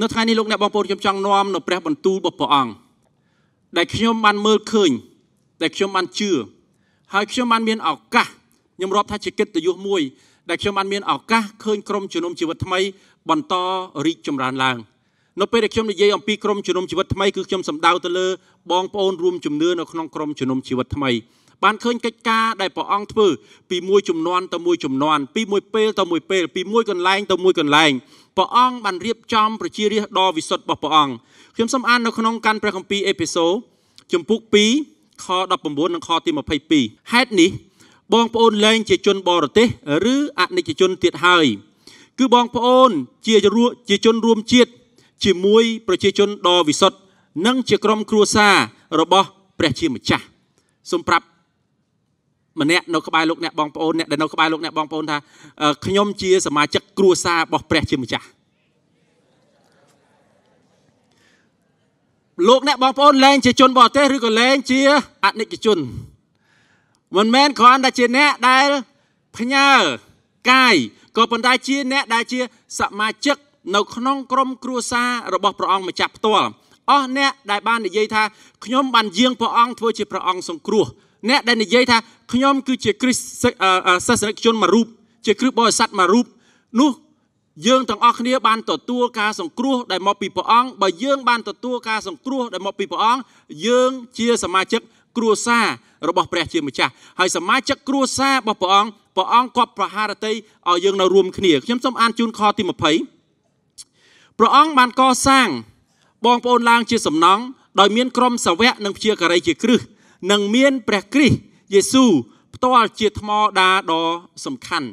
នៅថ្ងៃនេះលោកអ្នកបងប្អូនខ្ញុំចង់នាំនៅព្រះបន្ទូលរបស់ព្រះអង្គដែលខ្ញុំបានមើលឃើញដែលខ្ញុំបានជឿហើយខ្ញុំបានមានឱកាសខ្ញុំរាប់ថាជាកិត្តិយសមួយដែលខ្ញុំបានមានឱកាសឃើញក្រុមជំនុំជីវិតថ្មីបន្តរីកចម្រើនឡើងនៅពេលដែលខ្ញុំនិយាយអំពីក្រុមជំនុំជីវិតថ្មីគឺខ្ញុំសំដៅទៅលើបងប្អូនរួមជំនឿនៅក្នុងក្រុមជំនុំជីវិតថ្មីបានឃើញកិច្ចការដែលព្រះអង្គធ្វើពីមួយជំនាន់ទៅមួយជំនាន់ ពីមួយពេលទៅមួយពេលពីមួយកន្លែងទៅមួយកន្លែងព្រះអង្គបានរៀបចំប្រជារាស្ត្រដ៏វិសុទ្ធរបស់ព្រះអង្គខ្ញុំសូមអាននៅក្នុងកានព្រះគម្ពីរអេភេសូជំពូក2ខ19និងខទី22ហេតុនេះបងប្អូនលែងជាជនបរទេស ឬអនិច្ចជនទៀតហើយគឺបងប្អូនជាជាជនរួមជាតិជាមួយ ប្រជាជនដ៏វិសុទ្ធនិង ជាក្រុមគ្រួសារ របស់ព្រះជាម្ចាស់សូមប្រាប់ម្នាក់នៅក្បែរលោកអ្នកបងប្អូនអ្នកដែលនៅក្បែរលោកអ្នកបងប្អូនថាខ្ញុំជាសមាជិកគ្រួសាររបស់ព្រះជាម្ចាស់លោកអ្នកបងប្អូនលែង ជាជនបរទេសឬក៏លែងជាអនិច្ចជន មិនមែនគ្រាន់តែជាអ្នកដែលផ្ញើកាយក៏ប៉ុន្តែជា អ្នកដែលជា សមាជិក នៅក្នុងក្រុមគ្រួសាររបស់ព្រះអង្គម្ចាស់ផ្ទាល់អស់អ្នកដែលបាននិយាយថាខ្ញុំបានយាងព្រះអង្គធ្វើជាព្រះអង្គសង្គ្រោះអ្នកដែលនិយាយថាខ្ញុំ គឺជាគ្រីស្ទសាសនិកជនមួយរូបជាគ្រីស្ទបរិស័ទមួយរូបនោះយើងទាំងអស់គ្នាបានទទួលការសង្គ្រោះ ដែលមកពីព្រះអង្គបើយើងបានទទួលការសង្គ្រោះដែលមកពីព្រះអង្គយើង ជាសមាជិក គ្រួសាររបស់ព្រះ ជាម្ចាស់ហើយសមាជិកគ្រួសាររបស់ព្រះអង្គព្រះអង្គគាត់ប្រហារតីឲ្យយើងនៅរួម គ្នាខ្ញុំសូមអានជូនខទី20ព្រះអង្គបានកសាងបងប្អូនឡើងជាសំណង់ដោយមានក្រុមសាវកនិងព្យាការីជាគ្រឹះនិងមានព្រះគ្រីស្ទយេស៊ូវផ្ទាល់ជាថ្មដាដ៏សំខាន់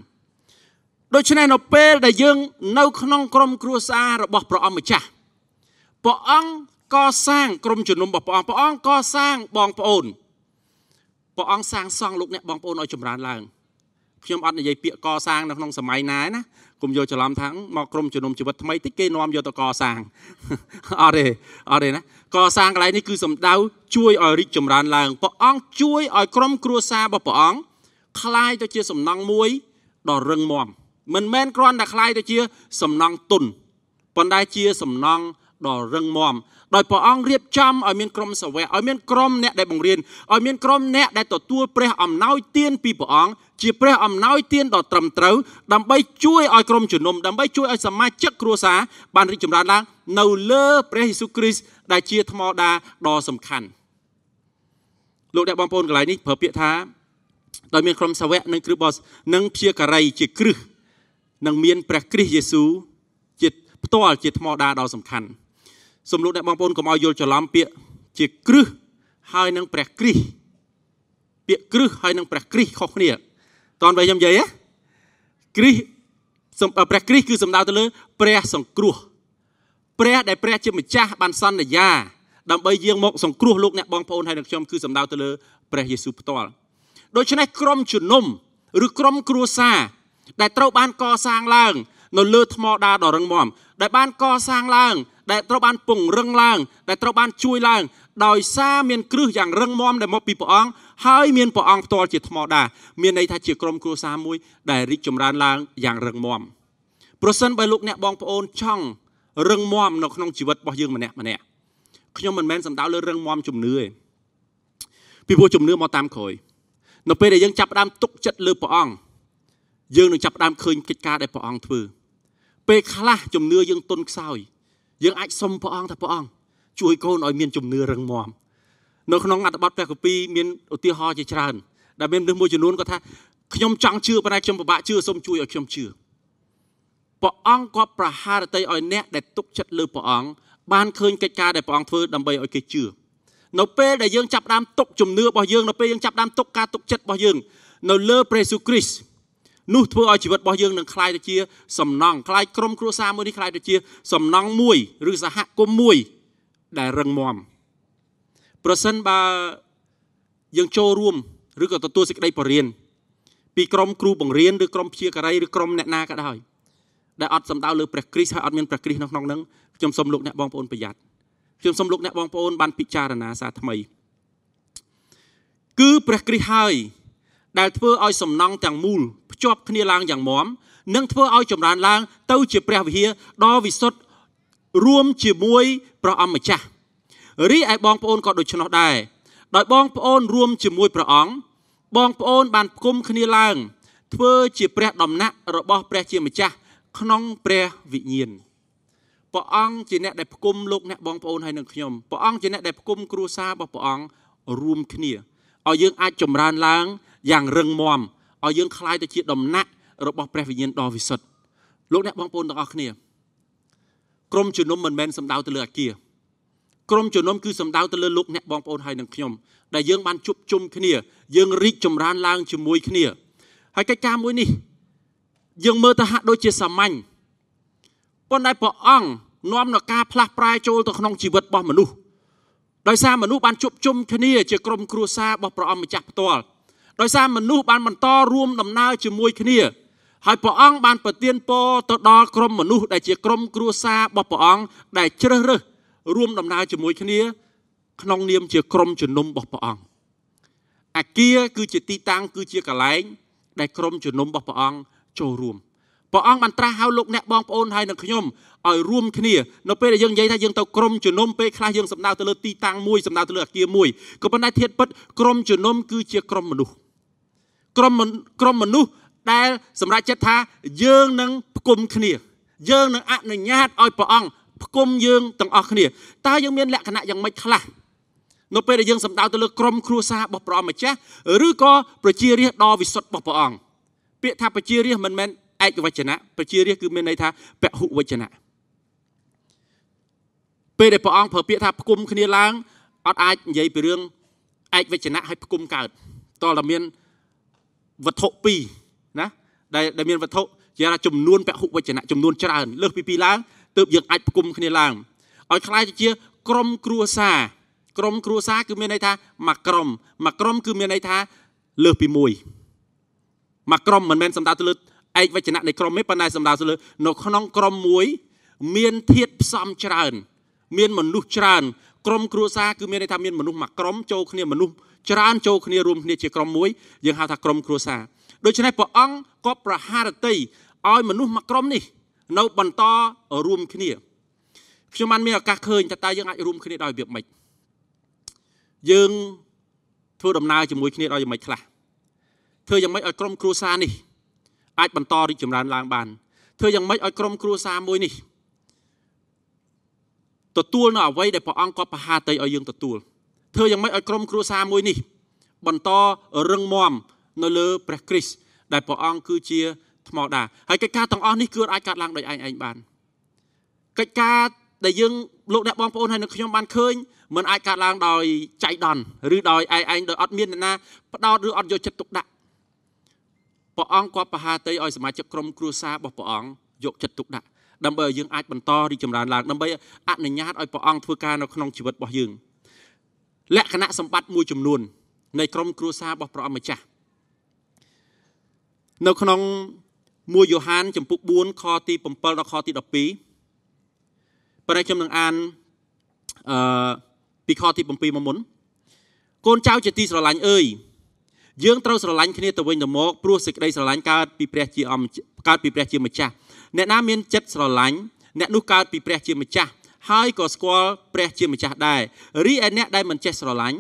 ដូច្នេះនៅពេល ដែលយើង នៅ ក្នុង ក្រុមគ្រួសាររបស់ព្រះអង្គម្ចាស់ព្រះអង្គកសាង ក្រុមជំនុំរបស់ព្រះអង្គព្រះអង្គកសាងបងប្អូនព្រះអង្គសាងសង់លោកអ្នកបងប្អូនឲ្យចម្រើនឡើងខ្ញុំអត់និយាយពាក្យកសាងនៅក្នុងសម័យណាណាគុំយកច្រឡំថាមកក្រុមជំនុំជីវិតថ្មីតិចគេនាំយកទៅកសាងអត់ទេអត់ទេណាកសាងកន្លែងនេះគឺសំដៅជួយឲ្យរីកចម្រើនឡើងព្រះអង្គជួយឲ្យក្រុមគ្រួសាររបស់ព្រះអង្គคล้ายទៅជាសំណង់មួយដ៏រឹងមាំមិនមែនគ្រាន់តែคล้ายទៅជា សំណង់ទុនប៉ុន្តែជាសំណង់ដ៏រឹងមាំដោយព្រះអង្គរៀបចំឲ្យមានក្រុមសាវកឲ្យមានក្រុមអ្នកដែលបង្រៀនឲ្យមានក្រុមអ្នកដែលទទួលព្រះអំណោយ ទានពីព្រះអង្គជាព្រះ អំណោយទានដ៏ត្រឹមត្រូវដើម្បីជួយឲ្យក្រុមជំនុំដើម្បីជួយឲ្យសមាជិកគ្រួសារបានរីកចម្រើនឡើងនៅលើព្រះយេស៊ូវគ្រីស្ទដែលជាថ្មដាដ៏សំខាន់លោកអ្នកបងប្អូនកន្លែងនេះប្រើពាក្យថាដោយមានក្រុមសាវកនិងគ្រឹះបសនិងព្យាការីជាគ្រឹះនិងមានព្រះគ្រីស្ទយេស៊ូវជាផ្ទាល់ជាថ្មដាដ៏សំខាន់សូមលោកអ្នកបងប្អូនកុំឲ្យយល់ច្រឡំពាក្យជាគ្រឹះហើយនឹងព្រះគ្រីស្ទពាក្យគ្រឹះហើយនឹងព្រះគ្រីស្ទខុសគ្នាតើពេលខ្ញុំនិយាយគ្រីស្ទព្រះគ្រីស្ទគឺសំដៅទៅលើព្រះសង្គ្រោះព្រះដែលព្រះជាម្ចាស់បានសន្យាដើម្បីយាងមកសង្គ្រោះលោកអ្នកបងប្អូនហើយនឹងខ្ញុំគឺសំដៅទៅលើព្រះយេស៊ូវផ្ទាល់ដូច្នេះក្រុមជំនុំឬក្រុមគ្រួសារដែលត្រូវបានកសាងឡើង នៅលើថ្មដាដ៏រឹងមាំដែលបានកសាងឡើង ដែលត្រូវបានពង្រឹងឡើង ដែលត្រូវបានជួយឡើងដោយសារមានគ្រឹះយ៉ាងរឹងមាំដែលមកពីព្រះអង្គហើយមានព្រះអង្គផ្ទាល់ជាថ្មដាមានន័យថាជាក្រុមគ្រួសារមួយដែលរីកចម្រើនឡើងយ៉ាងរឹងមាំប្រសិនបើលោកអ្នកបងប្អូនចង់រឹងមាំនៅក្នុងជីវិតរបស់យើងម្នាក់ម្នាក់ខ្ញុំមិនមែនសំដៅលើរឹងមាំជំនឿទេពីព្រោះជំនឿមកតាមក្រោយនៅពេលដែលយើងចាប់ផ្ដើមទុកចិត្តលើព្រះអង្គយើងនឹងចាប់ផ្ដើមឃើញកិច្ចការដែលព្រះអង្គធ្វើពេលខ្លះជំនឿយើងទន់ខ្សោយ យើងអាចសុំព្រះអង្គថាព្រះអង្គជួយកូនឲ្យមានជំនឿរឹងមាំនៅក្នុងអត្ថបទព្រះគម្ពីរមានឧទាហរណ៍ជាច្រើន ដែលមានមនុស្សមួយចំនួនគាត់ថាខ្ញុំចង់ជឿប៉ុន្តែខ្ញុំពិបាកជឿសូមជួយឲ្យខ្ញុំជឿព្រះអង្គគាត់ប្រហារតីឲ្យអ្នកដែលទុកចិត្តលើព្រះអង្គបានឃើញកិច្ចការដែលព្រះអង្គធ្វើដើម្បីឲ្យគេជឿនៅពេលដែលយើងចាប់ដើមទុកជំនឿរបស់យើងនៅពេលយើងចាប់ដើមទុកការទុកចិត្តរបស់យើង នៅលើព្រះយេស៊ូវគ្រីស្ទនោះធ្វើឲ្យជីវិតរបស់យើងនឹងคล้ายទៅជាសំណង់คล้ายក្រុមគ្រួសារមួយនេះคล้ายទៅជាសំណង់មួយឬសហគមន៍មួយដែលរឹងមាំប្រសិនបើយើងចូលរួមឬក៏ទទួលសេចក្តីបរិញ្ញាពីក្រុមគ្រូបង្រៀនឬក្រុមព្យាការីឬក្រុមអ្នកណាក៏ដោយដែលអត់សំដៅលើព្រះគ្រីស្ទហើយអត់មានព្រះគ្រីស្ទនៅក្នុងនឹងខ្ញុំសូមលោកអ្នកបងប្អូនប្រយ័ត្នខ្ញុំសូមលោកអ្នកបងប្អូន បានពិចារណាសារថ្មីគឺព្រះគ្រីស្ទហើយដែលធ្វើឲ្យសំណង់ទាំងមូលភ្ជាប់គ្នាឡើងយ៉ាងមាំនិងធ្វើឲ្យចម្រើនឡើងទៅជាព្រះវិហារដ៏វិសុទ្ធរួមជាមួយព្រះអម្ចាស់រីឯបងប្អូនក៏ដូច្នោះដែរដោយបងប្អូនរួមជាមួយព្រះអង្គបងប្អូន បានគុំគ្នាឡើងធ្វើ ជា ព្រះដំណាក់របស់ព្រះជាម្ចាស់ក្នុងព្រះវិញ្ញាណព្រះអង្គជាអ្នកដែលផ្គុំលោកអ្នកបងប្អូនហើយនឹងខ្ញុំព្រះអង្គជាអ្នកដែលផ្គុំគ្រួសាររបស់ព្រះអង្គរួមគ្នាឲ្យយើងអាចចម្រើនឡើងយ៉ាង រឹងមាំឲ្យយើងคลายទៅជាដំណាក់របស់ព្រះវិញ្ញាណដ៏វិសុទ្ធលោកអ្នកបងប្អូនទាំងអស់គ្នាក្រុមជំនុំមិនមែនសំដៅទៅលើអាគារក្រុមជំនុំគឺសំដៅទៅលើលោកអ្នកបងប្អូនហើយនឹងខ្ញុំដែលយើងបានជួបជុំគ្នាយើងរីកចម្រើនឡើងជាមួយគ្នា ហើយកិច្ចការមួយនេះយើងមើលទៅហាក់ដូចជាសាមញ្ញប៉ុន្តែព្រះអង្គនាំដល់ការផ្លាស់ប្រែចូលទៅក្នុងជីវិតរបស់មនុស្សដោយសារមនុស្សបានជួបជុំគ្នា ជាក្រុមគ្រួសាររបស់ព្រះអង្គម្ចាស់ផ្ទាល់ដោយសារមនុស្សបានបន្តរួមដំណើរជាមួយគ្នាហើយព្រះអង្គបានប្រទានពរទៅដល់ក្រុមមនុស្សដែលជាក្រុមគ្រួសាររបស់ព្រះអង្គដែលជ្រើសរើសរួមដំណើរជាមួយគ្នា ក្នុង នាម ជា ក្រុមជំនុំរបស់ព្រះអង្គអាគារគឺជាទីតាំងគឺជាកន្លែង ដែលក្រុមជំនុំរបស់ព្រះអង្គចូលរួមព្រះអង្គបានត្រាស់ហៅលោកអ្នកបងប្អូនហើយនិងខ្ញុំឲ្យរួមគ្នានៅពេលដែលយើងនិយាយថាយើងទៅក្រុមជំនុំពេលខ្លះយើងសំដៅទៅលើទីតាំងមួយសំដៅទៅលើអគារមួយក៏ប៉ុន្តែធាតពិតក្រុមជំនុំគឺជាក្រុមមនុស្សក្រុមក្រុមមនុស្សដែល សម្រេចចិត្តថាយើងនឹងផ្គុំគ្នាយើងនឹងអនុញ្ញាតឲ្យព្រះអង្គផ្គុំយើងទាំងអស់គ្នាតើយើងមានលក្ខណៈយ៉ាងម៉េចខ្លះនៅពេលដែលយើងសំដៅទៅលើក្រុមគ្រួសាររបស់ព្រះម្ចាស់ឬក៏ប្រជារាស្ត្រដ៏វិសុទ្ធរបស់ព្រះអង្គពាក្យថាប្រជារាស្ត្រមិនមែនឯកវចនៈប្រជារាស្ត្រគឺមានន័យថាពហុវចនៈពេលដែលព្រះអង្គប្រើពាក្យថាផ្គុំគ្នាឡើងអត់អាចនិយាយពីរឿងឯកវចនៈឲ្យផ្គុំកើតតើតែមានវត្ថុ2ណាដែលដែលមានវត្ថុជាថាចំនួនពហុវចនៈចំនួនច្រើនលើសពី2ឡើងទើបយើងអាចផ្គុំគ្នាឡើងឲ្យคล้ายទៅជាក្រុម គ្រួសារក្រុម គ្រួសារគឺមានន័យថាមួយក្រុមមួយក្រុមគឺមានន័យថា លើសពី1មួយក្រុមមិនមែនសំដៅទៅលើឯកវចនៈនៃក្រុមទេប៉ុន្តែសំដៅទៅលើនៅក្នុងក្រុមមួយ មានធាតផ្សំច្រើន មានមនុស្សច្រើនក្រុមគ្រួសារគឺមានន័យថាមានមនុស្សមួយក្រុមចូលគ្នា មនុស្សច្រើនចូលគ្នារួមគ្នាជាក្រុមមួយ យើងហៅថាក្រុមគ្រួសារដូច្នេះព្រះអង្គក៏ប្រហារតីឲ្យមនុស្សមួយក្រុមនេះ នៅបន្តរួមគ្នា ខ្ញុំបានមានឱកាសឃើញថាតើយើងអាចរួមគ្នាដោយរបៀបម៉េចយើងធ្វើដំណើរជាមួយ គ្នាដោយយ៉ាងម៉េចខ្លះធ្វើយ៉ាងម៉េចឲ្យក្រុមគ្រួសារនេះអាចបន្តរីកចម្រើនឡើងបានធ្វើយ៉ាងម៉េចឲ្យក្រុមគ្រួសារមួយនេះទទួលនៅអ្វីដែលព្រះអង្គគាត់ប្រហាតីឲ្យយើងទទួលធ្វើយ៉ាងម៉េចឲ្យក្រុមគ្រួសារមួយនេះបន្តរឹងមាំនៅលើព្រះគ្រីស្ទដែលព្រះអង្គគឺជាថ្មដាហើយកិច្ចការទាំងអស់នេះគឺអាចកើតឡើងដោយឯងឯងបានកិច្ចការដែលយើងលោកអ្នកបងប្អូនហើយនៅខ្ញុំបានឃើញมันអាចកើតឡើងដោយចៃដន្យឬដោយឯងឯងដោយអត់មានអ្នកណាផ្ដោតឬអត់យកចិត្តទុកដាក់ព្រះអង្គគាត់ប្រហាតីឲ្យសមាជិកក្រុមគ្រួសាររបស់ព្រះអង្គយកចិត្តទុកដាក់ដើម្បីឲ្យយើងអាចបន្តរីចម្រើនឡើងដើម្បីអនុញ្ញាតឲ្យព្រះអង្គធ្វើការនៅក្នុងជីវិតរបស់យើងលក្ខណៈសម្បត្តិមួយចំនួន នៃក្រុមគ្រួសាររបស់ព្រះអង្គម្ចាស់នៅក្នុង1យ៉ូហាន ចំពុក4ខទី7ដល់ខទី12ប៉ុន្តែខ្ញុំនឹងអានអឺពីខទី7មកមុន កូនចៅជាទីស្រឡាញ់អើយយើងត្រូវស្រឡាញ់គ្នាទៅវិញទៅមកព្រោះសេចក្តីស្រឡាញ់កើតពីព្រះជាអមកើតពីព្រះជាម្ចាស់អ្នកណាមានចិត្តស្រឡាញ់អ្នកនោះកើតពីព្រះជាម្ចាស់ហើយក៏ស្គាល់ព្រះជាម្ចាស់ដែររីឯអ្នកដែលមិនចេះស្រឡាញ់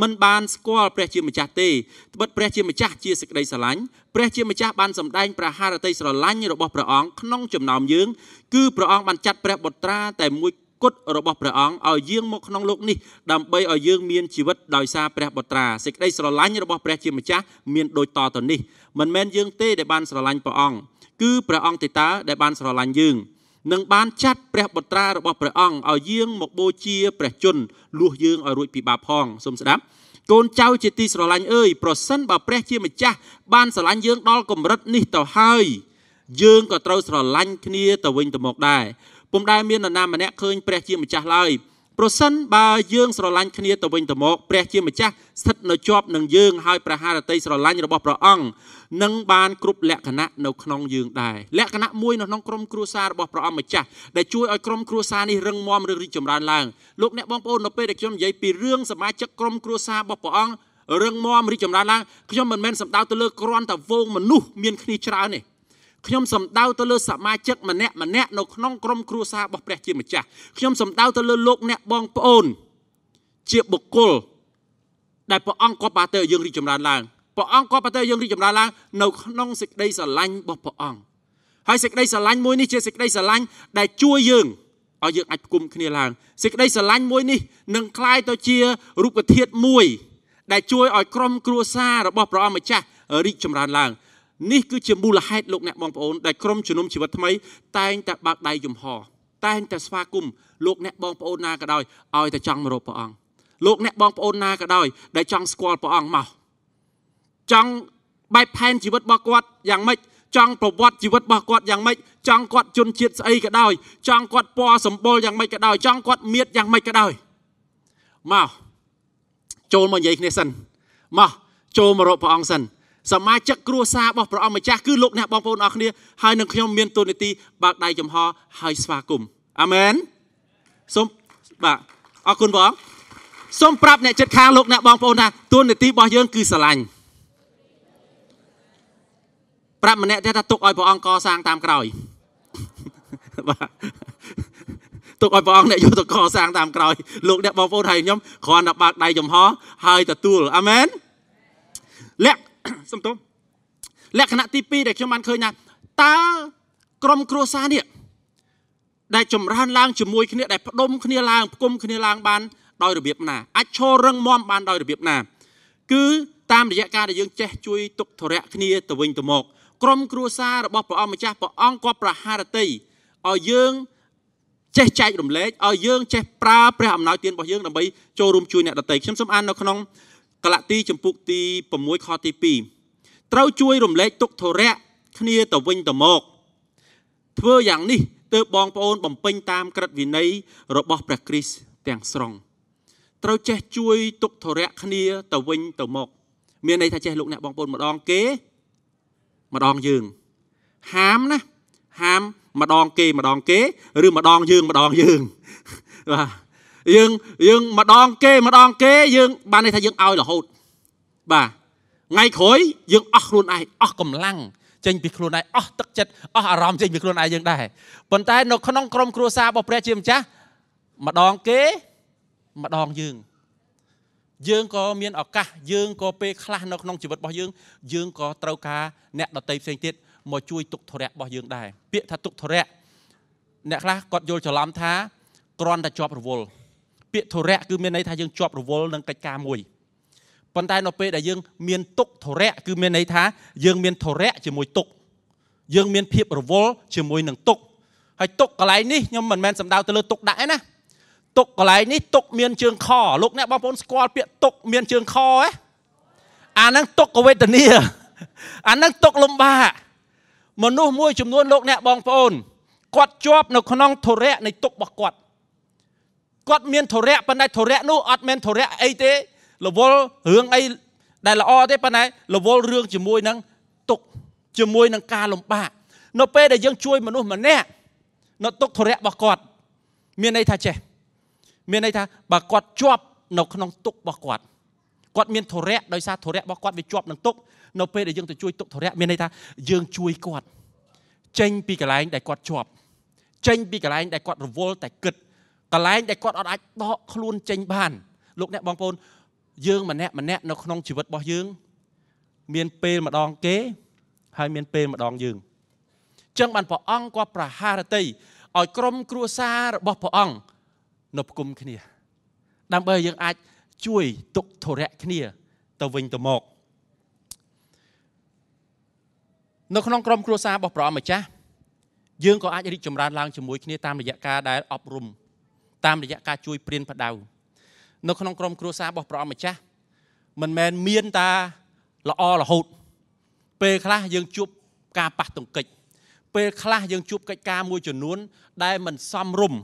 មិនបានស្គាល់ព្រះជាម្ចាស់ទេត្បិតព្រះជាម្ចាស់ជាសេចក្តីស្រឡាញ់ព្រះជាម្ចាស់បានសម្ដែងព្រះハរតីស្រឡាញ់របស់ព្រះអង្គក្នុងចំណោមយើង គឺព្រះអង្គបានចាត់ព្រះបុត្រាតែមួយគុតរបស់ព្រះអង្គឲ្យយាងមកក្នុងលោកនេះដើម្បីឲ្យយើងមានជីវិតដោយសារព្រះបុត្រាសេចក្តីស្រឡាញ់របស់ព្រះជាម្ចាស់មានដូចតទៅនេះ មិនមែនយើងទេដែលបានស្រឡាញ់ព្រះអង្គគឺព្រះអង្គទេតាដែលបានស្រឡាញ់យើងនឹងបានចាត់ព្រះបុត្រារបស់ព្រះអង្គឲ្យយាងមកបូជាព្រះជន្មលួសយើងឲ្យរួចពីបាបផងសូមស្ដាប់កូនចៅជាទីស្រឡាញ់អើយប្រសិនបើព្រះជាម្ចាស់បានស្រឡាញ់យើងដល់កម្រិតនេះទៅហើយយើងក៏ត្រូវស្រឡាញ់គ្នាទៅវិញទៅមកដែរពុំដែលមាននរណាម្នាក់ឃើញព្រះជាម្ចាស់ឡើយប្រសិនបើយើងស្រឡាញ់គ្នាទៅវិញទៅមកព្រះជាម្ចាស់ស្ថិតនៅជាប់នឹងយើងហើយប្រហារតីស្រឡាញ់របស់ព្រះអង្គនឹងបានគ្រប់លក្ខណៈនៅក្នុងយើងដែរលក្ខណៈមួយនៅក្នុងក្រុមគ្រួសាររបស់ព្រះអង្គម្ចាស់ដែលជួយឲ្យក្រុមគ្រួសារនេះរឹងមាំឬរីកចម្រើនឡើងលោកអ្នកបងប្អូននៅពេលដែលខ្ញុំនិយាយពីរឿងសមាជិកក្រុមគ្រួសាររបស់ព្រះអង្គរឹងមាំរីកចម្រើនឡើងខ្ញុំមិនមែនសំដៅទៅលើគ្រាន់តែវងមនុស្សមានគ្នាច្រើនទេខ្ញុំសំដៅទៅលើសមាជិកម្នាក់ម្នាក់នៅក្នុងក្រុមគ្រួសាររបស់ព្រះជាម្ចាស់ខ្ញុំសំដៅទៅលើលោកអ្នកបងប្អូនជាបុគ្គលដែលព្រះអង្គគាត់បានទៅយើងរីកចម្រើនឡើងព្រះអង្គគាត់បានទៅយើងរីកចម្រើនឡើងនៅក្នុងសេចក្តីស្រឡាញ់របស់ព្រះអង្គហើយសេចក្តីស្រឡាញ់មួយនេះជាសេចក្តីស្រឡាញ់ដែលជួយយើងឲ្យយើងអាចផ្គុំគ្នាឡើងសេចក្តីស្រឡាញ់មួយនេះនឹងคล้ายទៅជារូបធាតុមួយ ដែលជួយឲ្យក្រុមគ្រួសាររបស់ព្រះអង្គម្ចាស់រីកចម្រើនឡើងនេះគឺជាមូលហេតុលោក អ្នកបងប្អូនដែលក្រុមជំនុំជីវិតថ្មីតែងតែបើកដៃជំហរតែងតែស្វាគមន៍លោកអ្នកបងប្អូនណាក៏ដោយឲ្យតែចង់មករកព្រះអង្គលោកអ្នកបងប្អូនណាក៏ដោយ ដែលចង់ស្គាល់ព្រះអង្គមកចង់បែបផែនជីវិតរបស់គាត់យ៉ាងម៉េចចង់ប្រវត្តិជីវិតរបស់គាត់យ៉ាងម៉េចចង់គាត់ជនជាតិស្អីក៏ដោយចង់គាត់ពណ៌សម្បុរយ៉ាងម៉េចក៏ដោយចង់គាត់មៀតយ៉ាងម៉េចក៏ដោយមកចូលមកនិយាយគ្នាសិនមកចូលមករកព្រះអង្គសិនសមាជិកគ្រួសាររបស់ព្រះអង្គម្ចាស់គឺលោកអ្នកបងប្អូនអរគ្នា ហើយនឹងខ្ញុំមានទូនាទីបើកដៃចំហហើយស្វាគមន៍អាមែនសូមបាទអរគុណព្រះអង្គសូមប្រាប់អ្នកចិត្តខាងលោកអ្នកបងប្អូនថាទូនាទីរបស់យើងគឺស្រឡាញ់ប្រាប់ម្នាក់ទៀតថាទុកឲ្យព្រះអង្គកសាងតាមក្រោយបាទទុកឲ្យព្រះអង្គអ្នកយកទៅកសាងតាមក្រោយលោកអ្នកបងប្អូនហើយខ្ញុំគ្រាន់តែបើកដៃចំហហើយទទួលអាមែនលក្ខសំទោសលក្ខណៈទី2ដែលខ្ញុំបានឃើញថាតើក្រុមគ្រួសារនេះដែលចម្រើនឡើងជាមួយគ្នាដែលផ្ដុំគ្នាឡើងផ្គុំគ្នាឡើងបាន ដោយរបៀបណាអាចឈររឹងមាំបានដោយរបៀបណាគឺតាមរយៈការដែលយើងចេះជួយទុកធរៈគ្នាទៅវិញទៅមកក្រុមគ្រួសាររបស់ព្រះអង្គម្ចាស់ព្រះអង្គគាត់ប្រហារតីឲ្យយើងចេះចែករំលែកឲ្យយើងចេះប្រើព្រះអំណោយទានរបស់យើងដើម្បីចូលរួមជួយអ្នកដទៃខ្ញុំសូមអាននៅក្នុងកលទីចំពុកទី6ខទី2ត្រូវជួយរំលែកទុកធរៈគ្នា ទៅវិញទៅមក ធ្វើយ៉ាងនេះទើបបងប្អូន បំពេញតាម ក្រឹតវិន័យរបស់ព្រះគ្រីស្ទទាំងស្រុងត្រូវចេះជួយទុកធរៈគ្នាទៅវិញទៅមក មានន័យថាចេះលោកអ្នកបងប្អូនម្ដងគេម្ដងយើងហាមណាហាមម្ដងគេម្ដងគេ ឬម្ដងយើង ម្ដងយើងបាទយើងយើងម្ដងគេ ម្ដងគេ យើង បានន័យថាយើងឲ្យរហូតបាទថ្ងៃក្រោយយើងអស់ខ្លួនឯងអស់កម្លាំងចេញពីខ្លួនឯងអស់ទឹកចិត្តអស់អារម្មណ៍ចេញពីខ្លួនឯងយើងដែរប៉ុន្តែ នៅក្នុងក្រុមគ្រួសាររបស់ព្រះជាម្ចាស់ម្ដងគេម្ដងយើងយើងក៏មានឱកាសយើងក៏ពេលខ្លះនៅក្នុងជីវិតរបស់យើងយើងក៏ត្រូវការអ្នកដតីផ្សេងទៀតមកជួយទុកធរៈរបស់យើងដែរពាក្យថាទុកធរៈអ្នកខ្លះគាត់យល់ច្រឡំថាគ្រាន់តែជាប់រវល់ពាក្យធរៈគឺមានន័យថាយើងជាប់រវល់នឹងកិច្ចការមួយប៉ុន្តែនៅពេលដែលយើង មានទុកធរៈគឺមានន័យថាយើង មានធរៈជាមួយទុកយើងមាន ភាពរវល់ជាមួយ នឹងទុក ហើយទុកកន្លែងនេះខ្ញុំមិនមែនសំដៅទៅលើទុកដាក់ឯណាទុកកន្លែងនេះទុកមានជើងខលោកអ្នកបងប្អូនស្គាល់ពាក្យទុកមានជើងខឯអាហ្នឹងទុកកវេទនីអាហ្នឹងទុកលំបាកមនុស្សមួយចំនួនលោកអ្នកបងប្អូនគាត់ជាប់នៅក្នុង ធរៈនៃទុករបស់គាត់គាត់មានធរៈប៉ុន្តែធរៈនោះអត់មានធរៈអីទេរវល់រឿងអីដែលល្អទេប៉ុន្តែរវល់រឿងជាមួយនឹងទុកជាមួយ នឹងការលំបាកនៅពេលដែលយើងជួយមនុស្សម្នាក់នៅទុកធរៈរបស់គាត់មានន័យថាចេះមានន័យថាបើគាត់ជាប់ នៅក្នុងទុករបស់គាត់គាត់មានធរៈដោយសារធរៈរបស់គាត់វាជាប់នឹងទុកនៅពេលដែលយើងទៅជួយទុកធរៈមានន័យថាយើងជួយគាត់ចេញពីកន្លែងដែលគាត់ជាប់ ចេញពីកន្លែងដែលគាត់រវល់តែគិតកន្លែងដែលគាត់អត់អាចដកខ្លួនចេញបានលោកអ្នកបងប្អូន យើងម្នាក់ម្នាក់នៅក្នុងជីវិតរបស់យើងមានពេលម្ដងគេ ហើយមានពេលម្ដងយើងចឹងបានព្រះអង្គគាត់ប្រហារតីឲ្យក្រុមគ្រួសាររបស់ព្រះអង្គនៅផ្គុំគ្នាដើម្បីយើងអាចជួយទុកធរៈគ្នា ទៅវិញទៅមកនៅក្នុងក្រុមគ្រួសាររបស់ព្រះអង្គម្ចាស់យើងក៏អាចរីកចម្រើនឡើងជាមួយគ្នាតាមរយៈការដែលអប់រំតាមរយៈការជួយព្រានផ្ដៅនៅក្នុងក្រុមគ្រួសាររបស់ព្រះអម្ចាស់មិនមែនមានតាល្អរហូត ពេលខ្លះយើងជួបការប៉ះទង្គិចពេលខ្លះយើងជួបកិច្ចការមួយចំនួនដែលមិនសមរម្យ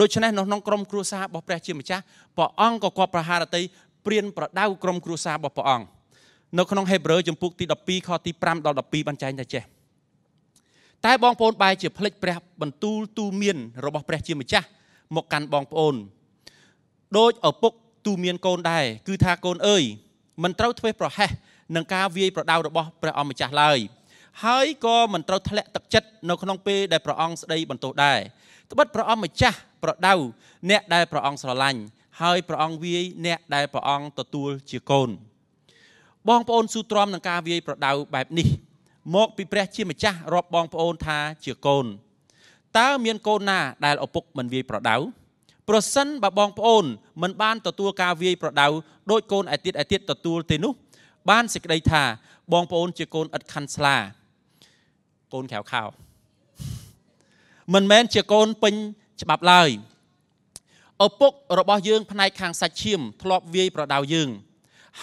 ដូច្នេះនៅក្នុងក្រុមគ្រួសាររបស់ព្រះជាម្ចាស់ព្រះអង្គក៏គបប្រហារតីព្រានប្រដៅ ក្រុមគ្រួសាររបស់ព្រះអង្គនៅក្នុងហេប្រើរជំពូកទី12ខទី5ដល់12បានចែងថាចេះតែបងប្អូន បែរជាភ្លេចព្រះបន្ទូលទូមានរបស់ព្រះ ជាម្ចាស់មកកាន់បងប្អូនដោយឪពុកទូមានកូនដែរគឺថាកូនអើយមិនត្រូវធ្វេសប្រហែសនឹងការវាយប្រដៅរបស់ព្រះអម្ចាស់ឡើយហើយក៏មិនត្រូវធ្លាក់ទឹកចិត្តនៅក្នុងពេលដែលព្រះអង្គស្ដីបន្ទោសដែរត្បិតព្រះអម្ចាស់ប្រដៅអ្នកដែលព្រះអង្គស្រឡាញ់ ហើយព្រះអង្គវាយអ្នកដែលព្រះអង្គទទួលជាកូន បងប្អូនស៊ូទ្រាំនឹងការវាយប្រដៅបែបនេះ មកពីព្រះជាម្ចាស់រាប់បងប្អូនថាជាកូនតើមានកូនណាដែលឪពុកមិនវាយប្រដៅប្រសិនបើបងប្អូនមិនបានទទួលការវាយប្រដៅដោយកូនឯទៀតឯទៀតទទួលទេនោះ បានសេចក្តីថា បងប្អូន ជាកូនឥតខាន់ស្លាកូនខៅខៅមិនមែនជាកូនពេញច្បាប់ឡើយឪពុករបស់យើង ផ្នែកខាងសាច់ឈាម ធ្លាប់វាយប្រដៅយើង